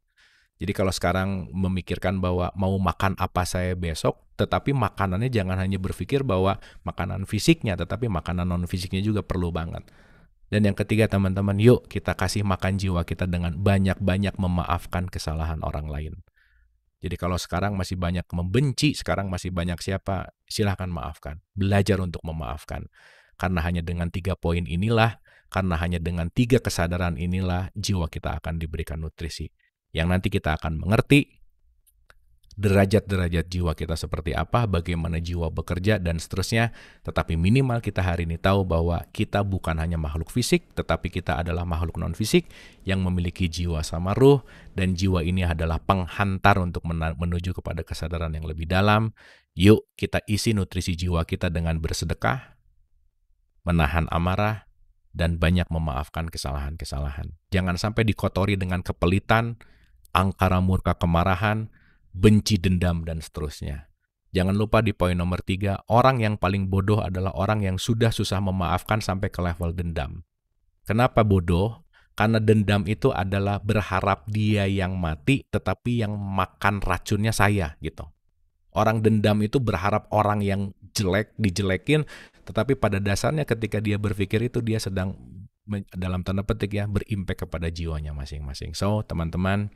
Jadi kalau sekarang memikirkan bahwa mau makan apa saya besok, tetapi makanannya jangan hanya berpikir bahwa makanan fisiknya, tetapi makanan non fisiknya juga perlu banget. Dan yang ketiga teman-teman, yuk kita kasih makan jiwa kita dengan banyak-banyak memaafkan kesalahan orang lain. Jadi kalau sekarang masih banyak membenci, sekarang masih banyak siapa, silahkan maafkan. Belajar untuk memaafkan. Karena hanya dengan tiga poin inilah, karena hanya dengan tiga kesadaran inilah, jiwa kita akan diberikan nutrisi. Yang nanti kita akan mengerti, derajat-derajat jiwa kita seperti apa, bagaimana jiwa bekerja, dan seterusnya. Tetapi minimal kita hari ini tahu bahwa kita bukan hanya makhluk fisik, tetapi kita adalah makhluk non-fisik yang memiliki jiwa sama ruh, dan jiwa ini adalah penghantar untuk menuju kepada kesadaran yang lebih dalam. Yuk kita isi nutrisi jiwa kita dengan bersedekah, menahan amarah, dan banyak memaafkan kesalahan-kesalahan. Jangan sampai dikotori dengan kepelitan, angkara murka kemarahan, benci dendam, dan seterusnya. Jangan lupa di poin nomor tiga, orang yang paling bodoh adalah orang yang sudah susah memaafkan sampai ke level dendam. Kenapa bodoh? Karena dendam itu adalah berharap dia yang mati, tetapi yang makan racunnya saya gitu. Orang dendam itu berharap orang yang jelek dijelekin, tetapi pada dasarnya ketika dia berpikir itu dia sedang dalam tanda petik ya berimpact kepada jiwanya masing-masing. So teman-teman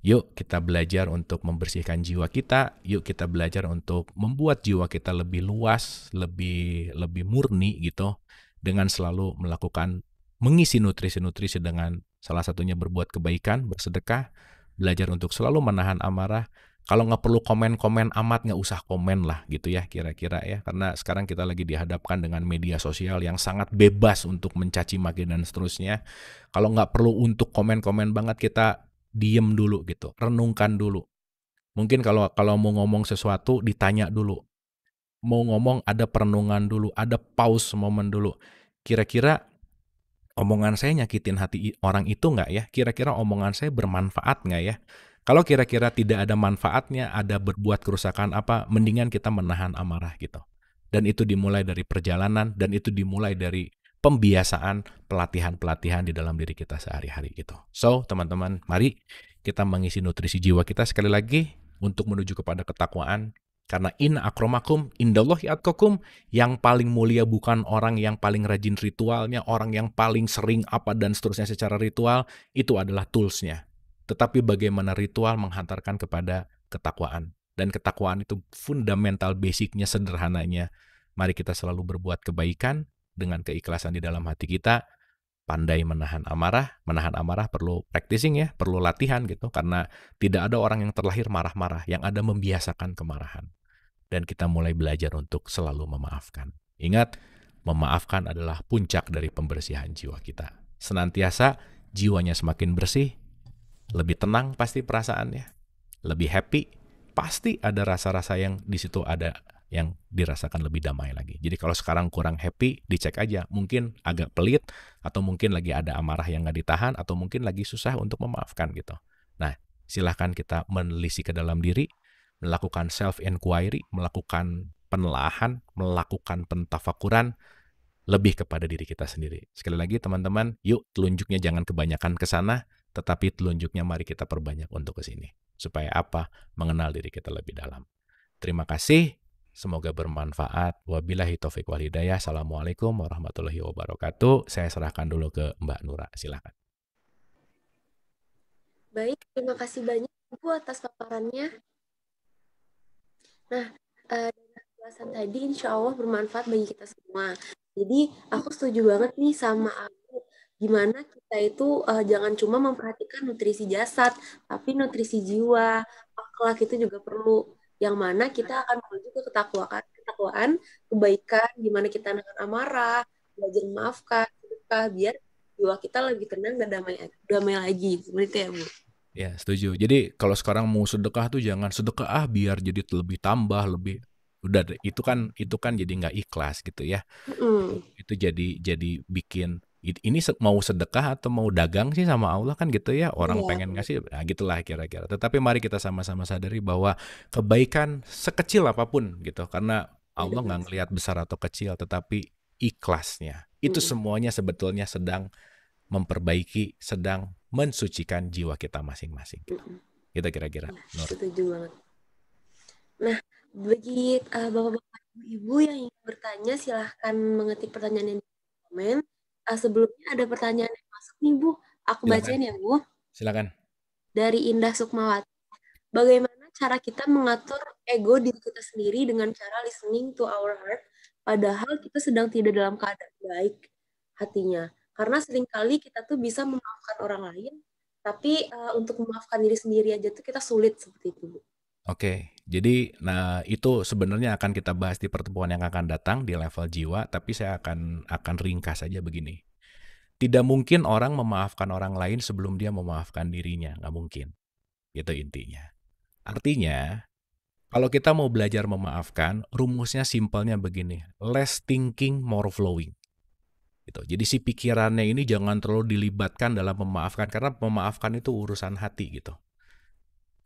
Yuk kita belajar untuk membersihkan jiwa kita, yuk kita belajar untuk membuat jiwa kita lebih luas, lebih lebih murni gitu dengan selalu melakukan mengisi nutrisi-nutrisi dengan salah satunya berbuat kebaikan, bersedekah, belajar untuk selalu menahan amarah. Kalau nggak perlu komen-komen amat nggak usah komen lah gitu ya kira-kira ya karena sekarang kita lagi dihadapkan dengan media sosial yang sangat bebas untuk mencaci maki dan seterusnya. Kalau nggak perlu untuk komen-komen banget kita diem dulu gitu, renungkan dulu. Mungkin kalau kalau mau ngomong sesuatu ditanya dulu. Mau ngomong ada perenungan dulu, ada pause momen dulu. Kira-kira omongan saya nyakitin hati orang itu nggak ya? Kira-kira omongan saya bermanfaat nggak ya? Kalau kira-kira tidak ada manfaatnya, ada berbuat kerusakan apa, mendingan kita menahan amarah gitu. Dan itu dimulai dari perjalanan, dan itu dimulai dari pembiasaan pelatihan-pelatihan di dalam diri kita sehari-hari gitu. So, teman-teman, mari kita mengisi nutrisi jiwa kita sekali lagi untuk menuju kepada ketakwaan karena in akromakum indallahi atkokum yang paling mulia bukan orang yang paling rajin ritualnya, orang yang paling sering apa dan seterusnya secara ritual, itu adalah toolsnya. Tetapi bagaimana ritual menghantarkan kepada ketakwaan. Dan ketakwaan itu fundamental basicnya, sederhananya. Mari kita selalu berbuat kebaikan, dengan keikhlasan di dalam hati kita pandai menahan amarah. Menahan amarah perlu practicing ya, perlu latihan gitu karena tidak ada orang yang terlahir marah-marah, yang ada membiasakan kemarahan. Dan kita mulai belajar untuk selalu memaafkan. Ingat, memaafkan adalah puncak dari pembersihan jiwa kita. Senantiasa jiwanya semakin bersih, lebih tenang pasti perasaannya, lebih happy, pasti ada rasa-rasa yang di situ ada yang dirasakan lebih damai lagi. Jadi kalau sekarang kurang happy, dicek aja. Mungkin agak pelit, atau mungkin lagi ada amarah yang nggak ditahan, atau mungkin lagi susah untuk memaafkan gitu. Nah, silahkan kita menelisi ke dalam diri, melakukan self-inquiry, melakukan penelahan, melakukan pentafakuran, lebih kepada diri kita sendiri. Sekali lagi teman-teman, yuk telunjuknya jangan kebanyakan ke sana, tetapi telunjuknya mari kita perbanyak untuk ke sini. Supaya apa? Mengenal diri kita lebih dalam. Terima kasih. Semoga bermanfaat. Wabillahi taufik walhidayah. Assalamualaikum warahmatullahi wabarakatuh. Saya serahkan dulu ke Mbak Nura. Silakan. Baik, terima kasih banyak Ibu atas paparannya. Nah, uh, penjelasan tadi insya Allah bermanfaat bagi kita semua. Jadi aku setuju banget nih sama aku gimana kita itu uh, jangan cuma memperhatikan nutrisi jasad, tapi nutrisi jiwa, akhlak itu juga perlu yang mana kita akan menuju ke ketakwaan, ketakwaan, kebaikan, gimana kita nahan amarah, belajar maafkan, sedekah, biar jiwa kita lebih tenang dan damai, damai lagi. Seperti itu ya, Bu. Ya, setuju. Jadi kalau sekarang mau sedekah tuh jangan sedekah ah biar jadi lebih tambah, lebih udah itu kan itu kan jadi nggak ikhlas gitu ya. Mm. Itu jadi jadi bikin ini mau sedekah atau mau dagang sih sama Allah kan gitu ya orang yeah. pengen ngasih nah gitulah kira-kira tetapi mari kita sama-sama sadari bahwa kebaikan sekecil apapun gitu karena iya, Allah nggak ngelihat besar atau kecil tetapi ikhlasnya itu hmm. semuanya sebetulnya sedang memperbaiki sedang mensucikan jiwa kita masing-masing hmm. gitu kira-kira nah, setuju banget nah bagi uh, bapak-bapak ibu yang ingin bertanya silahkan mengetik pertanyaan di komen Uh, sebelumnya ada pertanyaan yang masuk nih Bu. Aku bacain ya Bu. Silakan. Dari Indah Sukmawati. Bagaimana cara kita mengatur ego diri kita sendiri dengan cara listening to our heart padahal kita sedang tidak dalam keadaan baik hatinya. Karena seringkali kita tuh bisa memaafkan orang lain, tapi uh, untuk memaafkan diri sendiri aja tuh kita sulit seperti itu. Oke, jadi nah itu sebenarnya akan kita bahas di pertemuan yang akan datang di level jiwa, tapi saya akan akan ringkas saja begini. Tidak mungkin orang memaafkan orang lain sebelum dia memaafkan dirinya, nggak mungkin. Itu intinya. Artinya, kalau kita mau belajar memaafkan, rumusnya simpelnya begini, less thinking, more flowing. Gitu. Jadi si pikirannya ini jangan terlalu dilibatkan dalam memaafkan, karena memaafkan itu urusan hati gitu.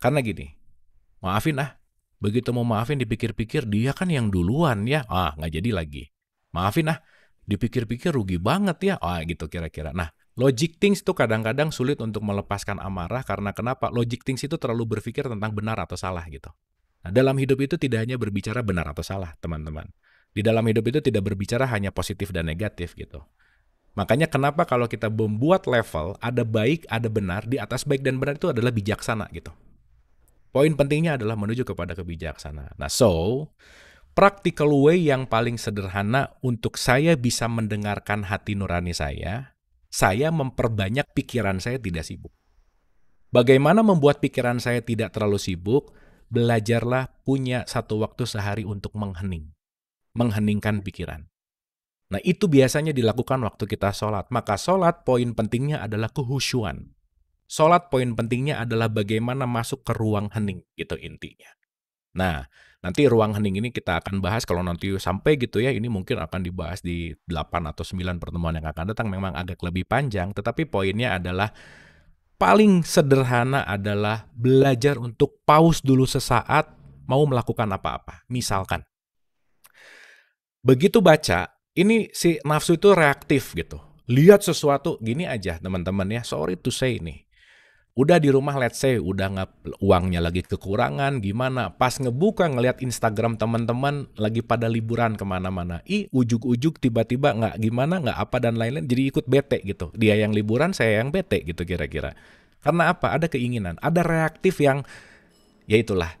Karena gini, Maafin ah. Begitu mau maafin dipikir-pikir dia kan yang duluan ya. Ah nggak jadi lagi. Maafin ah. Dipikir-pikir rugi banget ya. Ah gitu kira-kira. Nah Logic things itu kadang-kadang sulit untuk melepaskan amarah karena kenapa? Logic things itu terlalu berpikir tentang benar atau salah gitu. Nah, dalam hidup itu tidak hanya berbicara benar atau salah, teman-teman. Di dalam hidup itu tidak berbicara hanya positif dan negatif gitu. Makanya kenapa kalau kita membuat level ada baik, ada benar, di atas baik dan benar itu adalah bijaksana gitu. Poin pentingnya adalah menuju kepada kebijaksanaan. Nah, so practical way yang paling sederhana untuk saya bisa mendengarkan hati nurani saya, saya memperbanyak pikiran saya tidak sibuk. Bagaimana membuat pikiran saya tidak terlalu sibuk? Belajarlah punya satu waktu sehari untuk menghening. Mengheningkan pikiran. Nah itu biasanya dilakukan waktu kita sholat. Maka sholat poin pentingnya adalah kehusyuan. Sholat poin pentingnya adalah bagaimana masuk ke ruang hening, gitu intinya. Nah, nanti ruang hening ini kita akan bahas kalau nanti sampai gitu ya, ini mungkin akan dibahas di 8 atau 9 pertemuan yang akan datang, memang agak lebih panjang, tetapi poinnya adalah paling sederhana adalah belajar untuk pause dulu sesaat mau melakukan apa-apa. Misalkan, begitu baca, ini si nafsu itu reaktif gitu. Lihat sesuatu, gini aja teman-teman ya, sorry to say nih udah di rumah let's say udah nggak uangnya lagi kekurangan gimana pas ngebuka ngelihat Instagram teman-teman lagi pada liburan kemana-mana i ujuk-ujuk tiba-tiba nggak gimana nggak apa dan lain-lain jadi ikut bete gitu dia yang liburan saya yang bete gitu kira-kira karena apa ada keinginan ada reaktif yang ya itulah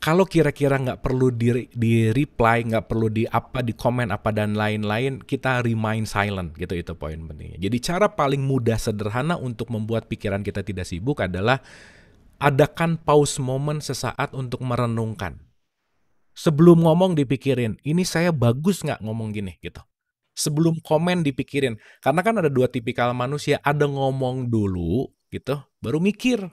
kalau kira-kira nggak perlu di, di reply, nggak perlu di apa, di komen apa dan lain-lain, kita remind silent gitu itu poin pentingnya. Jadi cara paling mudah sederhana untuk membuat pikiran kita tidak sibuk adalah adakan pause moment sesaat untuk merenungkan. Sebelum ngomong dipikirin, ini saya bagus nggak ngomong gini gitu. Sebelum komen dipikirin, karena kan ada dua tipikal manusia, ada ngomong dulu gitu, baru mikir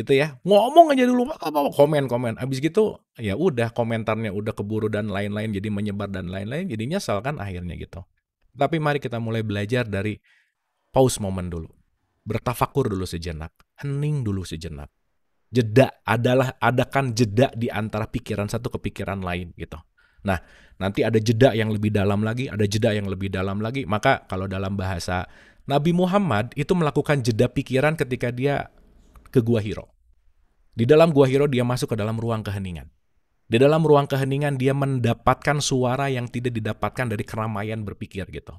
gitu ya ngomong aja dulu apa komen komen abis gitu ya udah komentarnya udah keburu dan lain-lain jadi menyebar dan lain-lain jadi nyesal kan akhirnya gitu tapi mari kita mulai belajar dari pause momen dulu bertafakur dulu sejenak hening dulu sejenak jeda adalah adakan jeda di antara pikiran satu ke pikiran lain gitu nah nanti ada jeda yang lebih dalam lagi ada jeda yang lebih dalam lagi maka kalau dalam bahasa Nabi Muhammad itu melakukan jeda pikiran ketika dia ke Gua Hiro. Di dalam Gua Hiro dia masuk ke dalam ruang keheningan. Di dalam ruang keheningan dia mendapatkan suara yang tidak didapatkan dari keramaian berpikir gitu.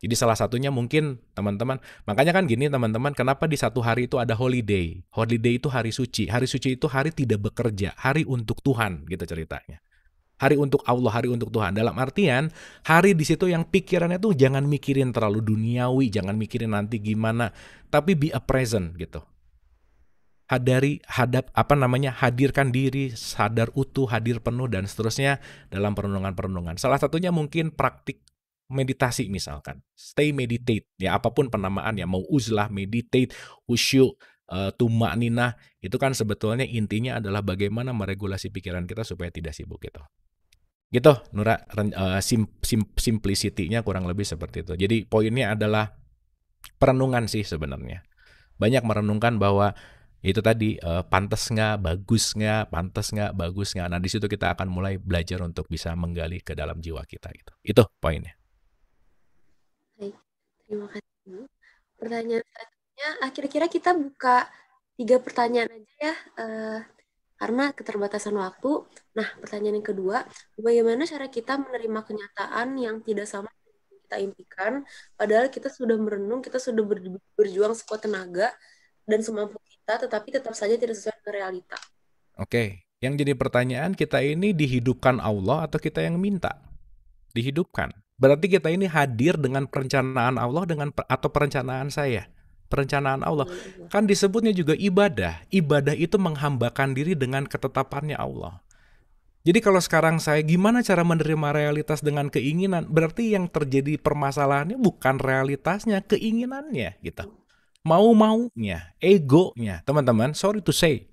Jadi salah satunya mungkin teman-teman, makanya kan gini teman-teman, kenapa di satu hari itu ada holiday? Holiday itu hari suci. Hari suci itu hari tidak bekerja, hari untuk Tuhan gitu ceritanya. Hari untuk Allah, hari untuk Tuhan. Dalam artian, hari di situ yang pikirannya tuh jangan mikirin terlalu duniawi, jangan mikirin nanti gimana, tapi be a present gitu hadari hadap apa namanya hadirkan diri sadar utuh hadir penuh dan seterusnya dalam perenungan-perenungan salah satunya mungkin praktik meditasi misalkan stay meditate ya apapun penamaan ya mau uzlah meditate usyu uh, eh, nina itu kan sebetulnya intinya adalah bagaimana meregulasi pikiran kita supaya tidak sibuk gitu gitu nurak uh, eh, sim, sim, simplicity-nya kurang lebih seperti itu jadi poinnya adalah perenungan sih sebenarnya banyak merenungkan bahwa itu tadi uh, eh, pantas nggak bagus nggak pantas nggak bagus nggak nah di situ kita akan mulai belajar untuk bisa menggali ke dalam jiwa kita gitu itu poinnya terima kasih pertanyaan selanjutnya akhir kira kita buka tiga pertanyaan aja ya uh, karena keterbatasan waktu nah pertanyaan yang kedua bagaimana cara kita menerima kenyataan yang tidak sama yang kita impikan padahal kita sudah merenung kita sudah berjuang sekuat tenaga dan semampu tetapi tetap saja tidak sesuai dengan realita. Oke, yang jadi pertanyaan kita ini dihidupkan Allah atau kita yang minta? Dihidupkan. Berarti kita ini hadir dengan perencanaan Allah dengan atau perencanaan saya. Perencanaan Allah. Iya. Kan disebutnya juga ibadah. Ibadah itu menghambakan diri dengan ketetapannya Allah. Jadi kalau sekarang saya gimana cara menerima realitas dengan keinginan, berarti yang terjadi permasalahannya bukan realitasnya, keinginannya gitu mau-maunya, egonya. Teman-teman, sorry to say,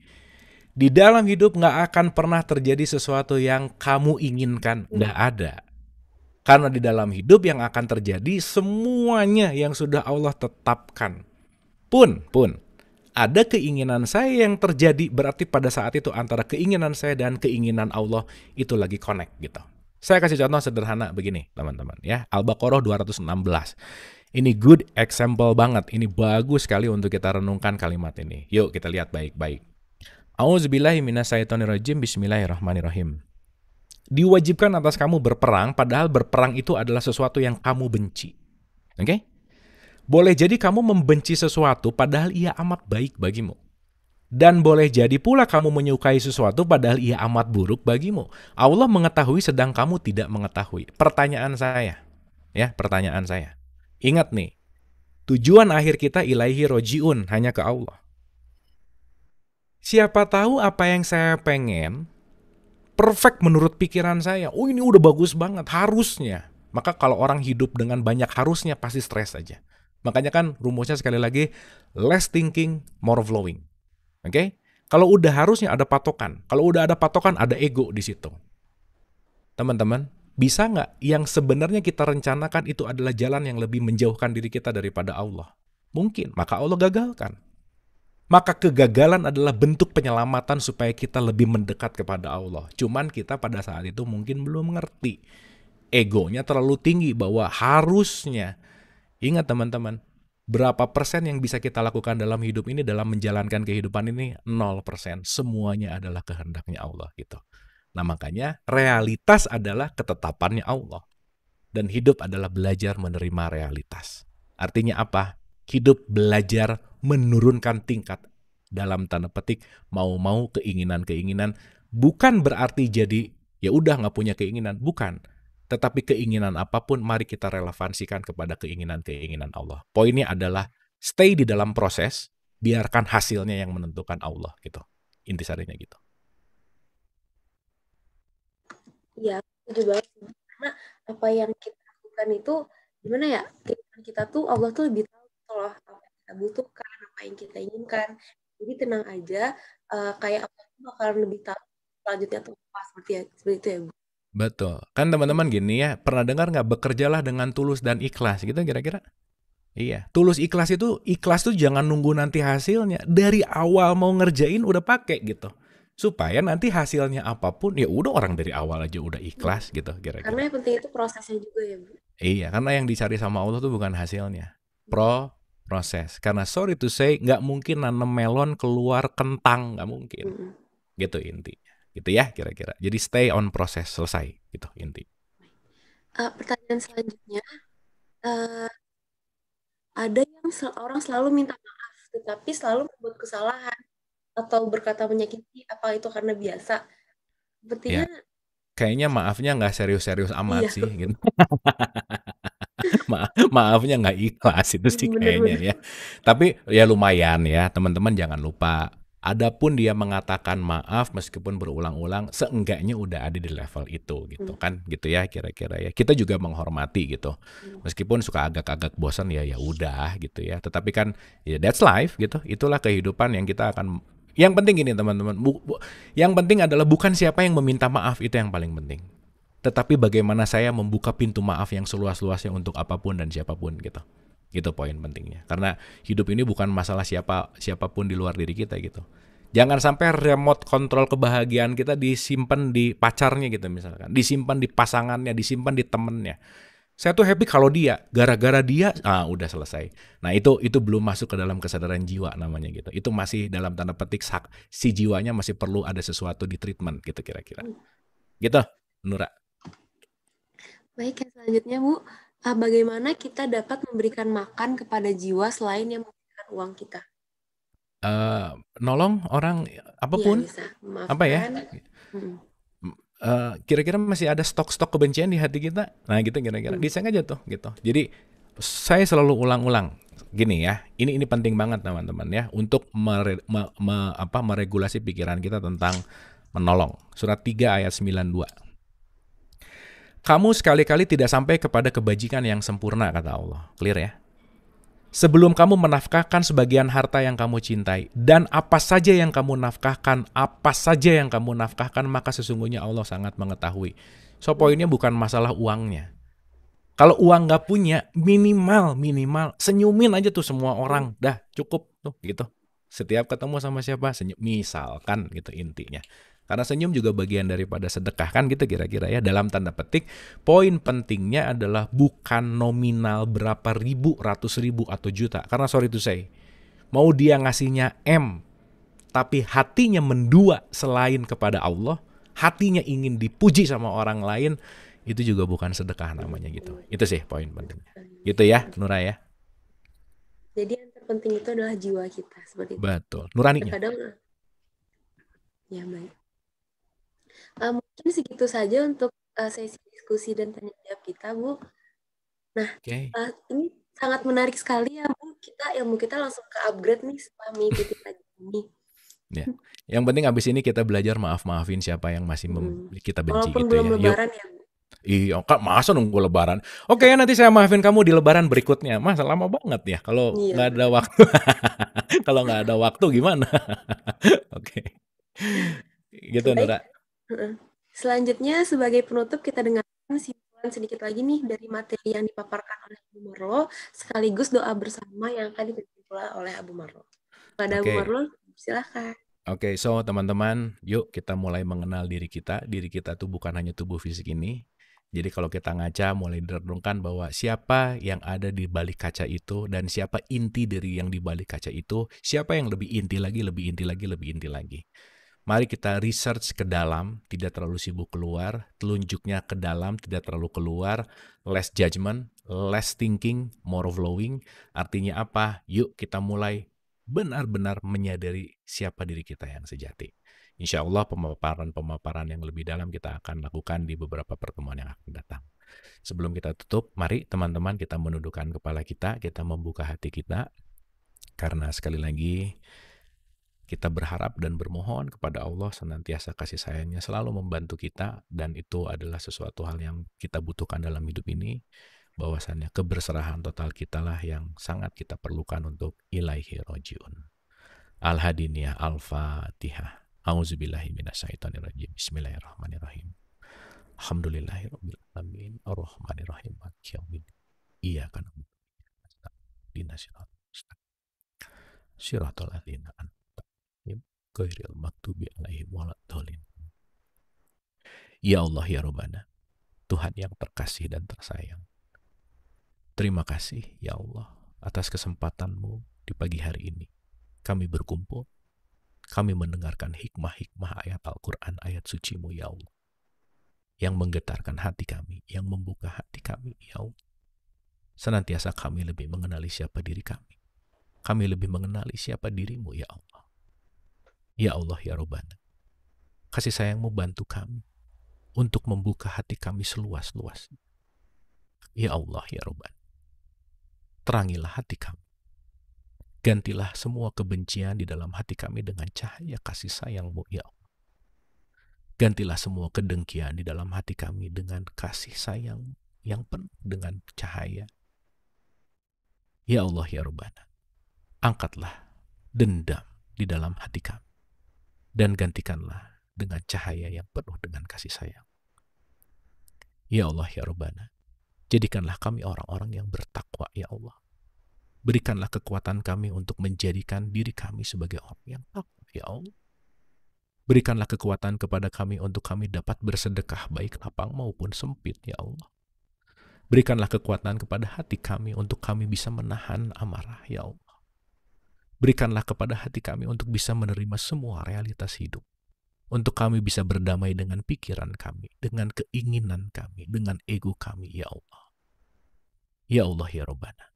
di dalam hidup nggak akan pernah terjadi sesuatu yang kamu inginkan, hmm. nggak ada. Karena di dalam hidup yang akan terjadi semuanya yang sudah Allah tetapkan. Pun, pun, ada keinginan saya yang terjadi berarti pada saat itu antara keinginan saya dan keinginan Allah itu lagi connect gitu. Saya kasih contoh sederhana begini, teman-teman ya. Al-Baqarah 216. Ini good example banget. Ini bagus sekali untuk kita renungkan kalimat ini. Yuk kita lihat baik-baik. Auzubillahi Bismillahirrahmanirrahim. Diwajibkan atas kamu berperang padahal berperang itu adalah sesuatu yang kamu benci. Oke? Okay? Boleh jadi kamu membenci sesuatu padahal ia amat baik bagimu. Dan boleh jadi pula kamu menyukai sesuatu padahal ia amat buruk bagimu. Allah mengetahui sedang kamu tidak mengetahui. Pertanyaan saya, ya pertanyaan saya. Ingat nih, tujuan akhir kita ilahi rojiun, hanya ke Allah. Siapa tahu apa yang saya pengen, perfect menurut pikiran saya. Oh ini udah bagus banget, harusnya. Maka kalau orang hidup dengan banyak harusnya pasti stres aja. Makanya kan rumusnya sekali lagi, less thinking, more flowing. Oke? Okay? Kalau udah harusnya ada patokan. Kalau udah ada patokan, ada ego di situ. Teman-teman, bisa nggak yang sebenarnya kita rencanakan itu adalah jalan yang lebih menjauhkan diri kita daripada Allah? Mungkin, maka Allah gagalkan. Maka kegagalan adalah bentuk penyelamatan supaya kita lebih mendekat kepada Allah. Cuman kita pada saat itu mungkin belum mengerti Egonya terlalu tinggi bahwa harusnya. Ingat teman-teman, berapa persen yang bisa kita lakukan dalam hidup ini dalam menjalankan kehidupan ini? 0 persen. Semuanya adalah kehendaknya Allah gitu. Nah makanya realitas adalah ketetapannya Allah. Dan hidup adalah belajar menerima realitas. Artinya apa? Hidup belajar menurunkan tingkat dalam tanda petik mau-mau keinginan-keinginan bukan berarti jadi ya udah nggak punya keinginan bukan tetapi keinginan apapun mari kita relevansikan kepada keinginan-keinginan Allah poinnya adalah stay di dalam proses biarkan hasilnya yang menentukan Allah gitu intisarinya gitu Iya, setuju banget. Karena apa yang kita lakukan itu gimana ya? Kehidupan kita tuh Allah tuh lebih tahu gitu loh apa yang kita butuhkan, apa yang kita inginkan. Jadi tenang aja, uh, kayak apa tuh bakal lebih tahu selanjutnya tuh apa seperti ya, seperti itu ya Bu. Betul. Kan teman-teman gini ya, pernah dengar nggak bekerjalah dengan tulus dan ikhlas gitu kira-kira? Iya, tulus ikhlas itu ikhlas tuh jangan nunggu nanti hasilnya. Dari awal mau ngerjain udah pakai gitu supaya nanti hasilnya apapun ya udah orang dari awal aja udah ikhlas hmm. gitu kira-kira. Karena yang penting itu prosesnya juga ya, Bu. Iya, karena yang dicari sama Allah tuh bukan hasilnya. Hmm. Pro proses. Karena sorry to say nggak mungkin nanam melon keluar kentang, nggak mungkin. -hmm. Gitu intinya. Gitu ya kira-kira. Jadi stay on proses selesai gitu inti. Uh, pertanyaan selanjutnya uh, ada yang sel orang selalu minta maaf tetapi selalu membuat kesalahan atau berkata menyakiti apa itu karena biasa sepertinya ya. kayaknya maafnya nggak serius-serius amat iya. sih gitu Ma maafnya nggak ikhlas itu sih kayaknya bener, ya tapi ya lumayan ya teman-teman jangan lupa Adapun dia mengatakan maaf meskipun berulang-ulang, seenggaknya udah ada di level itu gitu hmm. kan, gitu ya kira-kira ya. Kita juga menghormati gitu, hmm. meskipun suka agak-agak bosan ya ya udah gitu ya. Tetapi kan ya that's life gitu, itulah kehidupan yang kita akan yang penting gini teman-teman, bu, bu, yang penting adalah bukan siapa yang meminta maaf itu yang paling penting. Tetapi bagaimana saya membuka pintu maaf yang seluas-luasnya untuk apapun dan siapapun gitu. Gitu poin pentingnya. Karena hidup ini bukan masalah siapa siapapun di luar diri kita gitu. Jangan sampai remote kontrol kebahagiaan kita disimpan di pacarnya gitu misalkan, disimpan di pasangannya, disimpan di temennya saya tuh happy kalau dia gara-gara dia ah udah selesai nah itu itu belum masuk ke dalam kesadaran jiwa namanya gitu itu masih dalam tanda petik sak si jiwanya masih perlu ada sesuatu di treatment gitu kira-kira hmm. gitu Nura baik yang selanjutnya Bu ah, bagaimana kita dapat memberikan makan kepada jiwa selain yang memberikan uang kita uh, nolong orang apapun ya, bisa. Maafkan. apa ya hmm. Eh, kira-kira masih ada stok-stok kebencian di hati kita? Nah gitu kira-kira. disengaja hmm. aja tuh gitu. Jadi saya selalu ulang-ulang gini ya. Ini ini penting banget teman-teman ya untuk mere, me, me, apa, meregulasi pikiran kita tentang menolong. Surat 3 ayat 92. Kamu sekali-kali tidak sampai kepada kebajikan yang sempurna kata Allah. Clear ya? sebelum kamu menafkahkan sebagian harta yang kamu cintai dan apa saja yang kamu nafkahkan, apa saja yang kamu nafkahkan maka sesungguhnya Allah sangat mengetahui. So poinnya bukan masalah uangnya. Kalau uang nggak punya, minimal minimal senyumin aja tuh semua orang, dah cukup tuh gitu. Setiap ketemu sama siapa senyum, misalkan gitu intinya. Karena senyum juga bagian daripada sedekah kan gitu kira-kira ya. Dalam tanda petik, poin pentingnya adalah bukan nominal berapa ribu, ratus ribu atau juta. Karena sorry to say, mau dia ngasihnya M, tapi hatinya mendua selain kepada Allah, hatinya ingin dipuji sama orang lain, itu juga bukan sedekah namanya gitu. Itu sih poin pentingnya. Gitu ya, Nuraya ya. Jadi yang terpenting itu adalah jiwa kita seperti itu. Betul. Nuraninya. Kadang, ya baik. Mungkin segitu saja untuk uh, sesi diskusi dan tanya jawab kita, Bu. Nah, okay. uh, eh, ini sangat menarik sekali ya, Bu. Kita ilmu kita langsung ke upgrade nih setelah mengikuti tadi ini. Ya. Yang penting abis ini kita belajar maaf-maafin siapa yang masih mem- hmm. kita benci Walaupun gitu ya. belum ya. Lebaran ya. Iya, kak masa nunggu lebaran? Oke, okay, ya, nanti saya maafin kamu di lebaran berikutnya. Mas, lama banget ya kalau iya. nggak ada waktu. kalau nggak ada waktu gimana? Oke. okay. Gitu, Nora. Selanjutnya, sebagai penutup, kita dengarkan simpulan sedikit lagi nih dari materi yang dipaparkan oleh Abu Marlo, sekaligus doa bersama yang akan dipimpin oleh Abu Marlo. Pada okay. Abu Marlo, silakan. Oke, okay, so teman-teman, yuk kita mulai mengenal diri kita. Diri kita tuh bukan hanya tubuh fisik ini, jadi kalau kita ngaca mulai direnungkan bahwa siapa yang ada di balik kaca itu dan siapa inti dari yang di balik kaca itu, siapa yang lebih inti lagi, lebih inti lagi, lebih inti lagi. Mari kita research ke dalam, tidak terlalu sibuk keluar, telunjuknya ke dalam, tidak terlalu keluar, less judgment, less thinking, more flowing. Artinya apa? Yuk kita mulai benar-benar menyadari siapa diri kita yang sejati. Insya Allah pemaparan-pemaparan yang lebih dalam kita akan lakukan di beberapa pertemuan yang akan datang. Sebelum kita tutup, mari teman-teman kita menundukkan kepala kita, kita membuka hati kita. Karena sekali lagi kita berharap dan bermohon kepada Allah senantiasa kasih sayangnya selalu membantu kita dan itu adalah sesuatu hal yang kita butuhkan dalam hidup ini bahwasannya keberserahan total kitalah yang sangat kita perlukan untuk ilaihi rojiun. Al-Hadiniyah Al-Fatihah. A'udzubillahi minasyaitonirrajim. Bismillahirrahmanirrahim. Alhamdulillahirabbil alamin. Arrahmanirrahim. Maliki yaumiddin. Iyyaka na'budu wa iyyaka nasta'in. Ihdinash shiratal mustaqim. Shiratal ladzina an'amta ghairil maktubi alaihi waladhdallin. Ya Allah ya Robana, Tuhan yang terkasih dan tersayang. Terima kasih ya Allah atas kesempatanmu di pagi hari ini. Kami berkumpul, kami mendengarkan hikmah-hikmah ayat Al-Quran, ayat sucimu ya Allah. Yang menggetarkan hati kami, yang membuka hati kami ya Allah. Senantiasa kami lebih mengenali siapa diri kami. Kami lebih mengenali siapa dirimu ya Allah Ya Allah ya Rabbana, kasih sayangmu bantu kami untuk membuka hati kami seluas luas. Ya Allah ya Rabbana, terangilah hati kami. Gantilah semua kebencian di dalam hati kami dengan cahaya kasih sayangmu ya Allah. Gantilah semua kedengkian di dalam hati kami dengan kasih sayang yang penuh dengan cahaya. Ya Allah ya Rabbana, angkatlah dendam di dalam hati kami dan gantikanlah dengan cahaya yang penuh dengan kasih sayang. Ya Allah, ya Rabbana, jadikanlah kami orang-orang yang bertakwa, ya Allah. Berikanlah kekuatan kami untuk menjadikan diri kami sebagai orang yang takwa, ya Allah. Berikanlah kekuatan kepada kami untuk kami dapat bersedekah baik lapang maupun sempit, ya Allah. Berikanlah kekuatan kepada hati kami untuk kami bisa menahan amarah, ya Allah Berikanlah kepada hati kami untuk bisa menerima semua realitas hidup. Untuk kami bisa berdamai dengan pikiran kami, dengan keinginan kami, dengan ego kami, ya Allah. Ya Allah, ya Rabbana.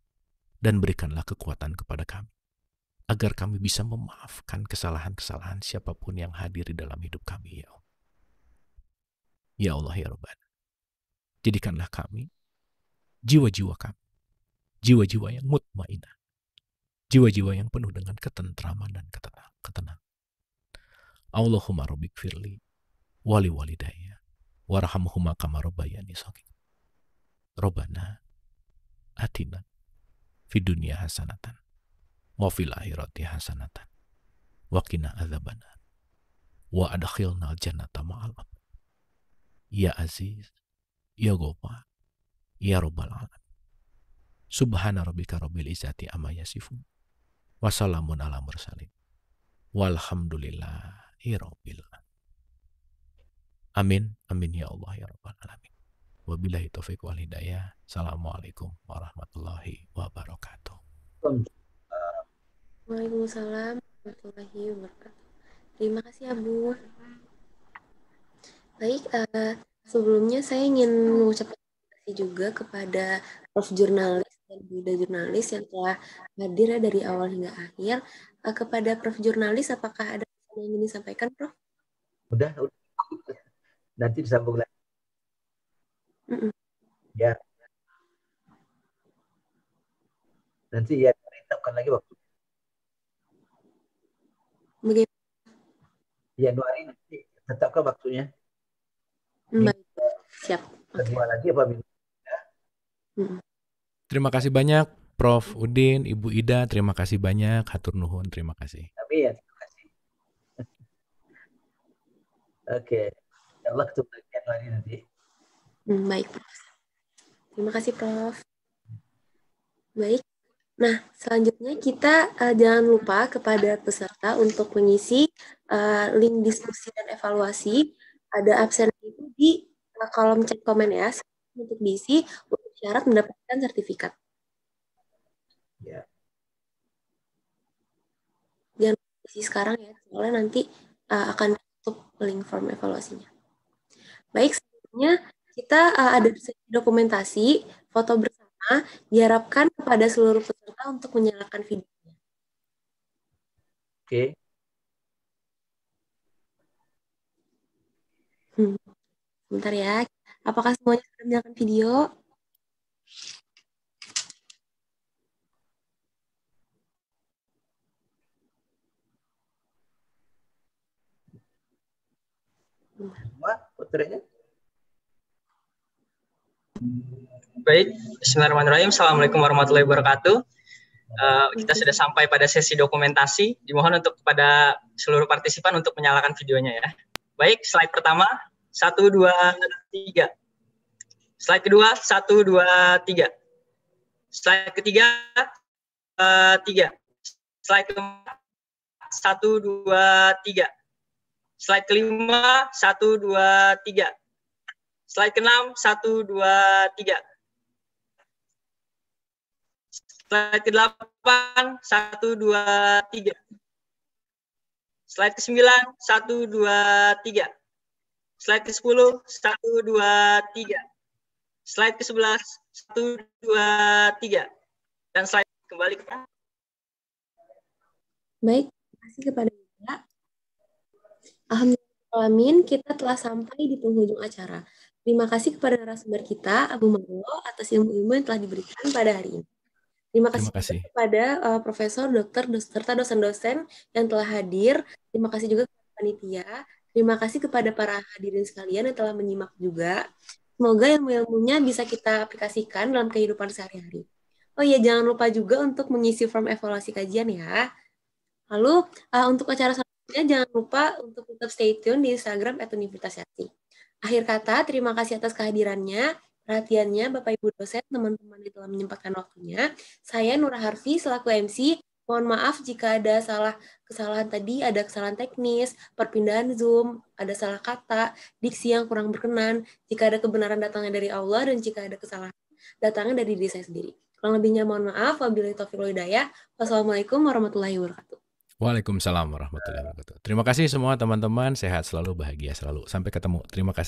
Dan berikanlah kekuatan kepada kami. Agar kami bisa memaafkan kesalahan-kesalahan siapapun yang hadir di dalam hidup kami, ya Allah. Ya Allah, ya Rabbana. Jadikanlah kami, jiwa-jiwa kami, jiwa-jiwa yang mutmainah, jiwa-jiwa yang penuh dengan ketentraman dan ketenang, ketenangan. Allahumma rabbik firli wali walidayya warhamhuma kama rabbayani shaghir. Rabbana atina fid dunya hasanatan wa fil akhirati hasanatan wa qina adzabana wa adkhilna jannata ma'al Ya Aziz, Ya Gopa, Ya Rabbal Alamin. Subhana rabbika rabbil izati amma yasifun Wassalamun ala mursalin. Walhamdulillah. Amin. Amin ya Allah ya Rabbal Alamin. Wabillahi taufiq wal hidayah. Assalamualaikum warahmatullahi wabarakatuh. Waalaikumsalam warahmatullahi wabarakatuh. Terima kasih Abu. Baik, uh, sebelumnya saya ingin mengucapkan terima kasih juga kepada Prof. Jurnalis dan bidang Jurnalis yang telah hadir ya dari awal hingga akhir. Eh, kepada Prof. Jurnalis, apakah ada yang ingin disampaikan, Prof? Udah, udah. Nanti disambung lagi. Mm -mm. Ya. Nanti ya, tetapkan lagi waktu. Bagaimana? Januari ya, nanti tetapkan waktunya. Baik, siap. Kedua okay. lagi apa minggu? Mm -mm. Terima kasih banyak Prof Udin, Ibu Ida, terima kasih banyak. Hatur nuhun, terima kasih. Tapi ya, terima kasih. Oke, Allah lagi nanti. Hmm, baik, Terima kasih, Prof. Baik. Nah, selanjutnya kita uh, jangan lupa kepada peserta untuk mengisi uh, link diskusi dan evaluasi. Ada absen itu di eh, kolom chat komen ya untuk diisi syarat mendapatkan sertifikat. Ya. Jangan isi sekarang ya, soalnya nanti uh, akan tutup link form evaluasinya. Baik, sebelumnya kita uh, ada dokumentasi foto bersama diharapkan kepada seluruh peserta untuk menyalakan videonya. Oke. Okay. Hmm. Bentar ya. Apakah semuanya sudah menyalakan video? Baik, Bismillahirrahmanirrahim. Assalamualaikum warahmatullahi wabarakatuh. Uh, kita sudah sampai pada sesi dokumentasi. Dimohon untuk kepada seluruh partisipan untuk menyalakan videonya ya. Baik, slide pertama. Satu, dua, tiga. Slide kedua, satu, dua, tiga. Slide ketiga, uh, tiga. Slide keempat, satu, dua, tiga. Slide kelima, satu, dua, tiga. Slide keenam, satu, dua, tiga. Slide kedelapan, satu, dua, tiga. Slide kesembilan, satu, dua, tiga. Slide ke sepuluh, satu, dua, tiga. Slide ke-11, 1, 2, 3. Dan slide kembali ke Baik, terima kasih kepada Bunda. Alhamdulillah, kita telah sampai di penghujung acara. Terima kasih kepada narasumber kita, Abu Marlo, atas ilmu-ilmu yang telah diberikan pada hari ini. Terima kasih, Terima kasih. kepada uh, Profesor, Dokter, serta dosen-dosen yang telah hadir. Terima kasih juga kepada panitia. Terima kasih kepada para hadirin sekalian yang telah menyimak juga. Semoga ilmu-ilmunya bisa kita aplikasikan dalam kehidupan sehari-hari. Oh iya, jangan lupa juga untuk mengisi form evaluasi kajian ya. Lalu, uh, untuk acara selanjutnya, jangan lupa untuk tetap stay tune di Instagram at Universitas Yati. Akhir kata, terima kasih atas kehadirannya, perhatiannya, Bapak-Ibu dosen, teman-teman yang telah menyempatkan waktunya. Saya Nura Harfi, selaku MC, Mohon maaf jika ada salah kesalahan tadi, ada kesalahan teknis, perpindahan Zoom, ada salah kata, diksi yang kurang berkenan, jika ada kebenaran datangnya dari Allah, dan jika ada kesalahan datangnya dari diri saya sendiri. Kurang lebihnya mohon maaf. Wabillahi taufiq hidayah. Wassalamualaikum warahmatullahi wabarakatuh. Waalaikumsalam warahmatullahi wabarakatuh. Terima kasih semua teman-teman. Sehat selalu, bahagia selalu. Sampai ketemu. Terima kasih.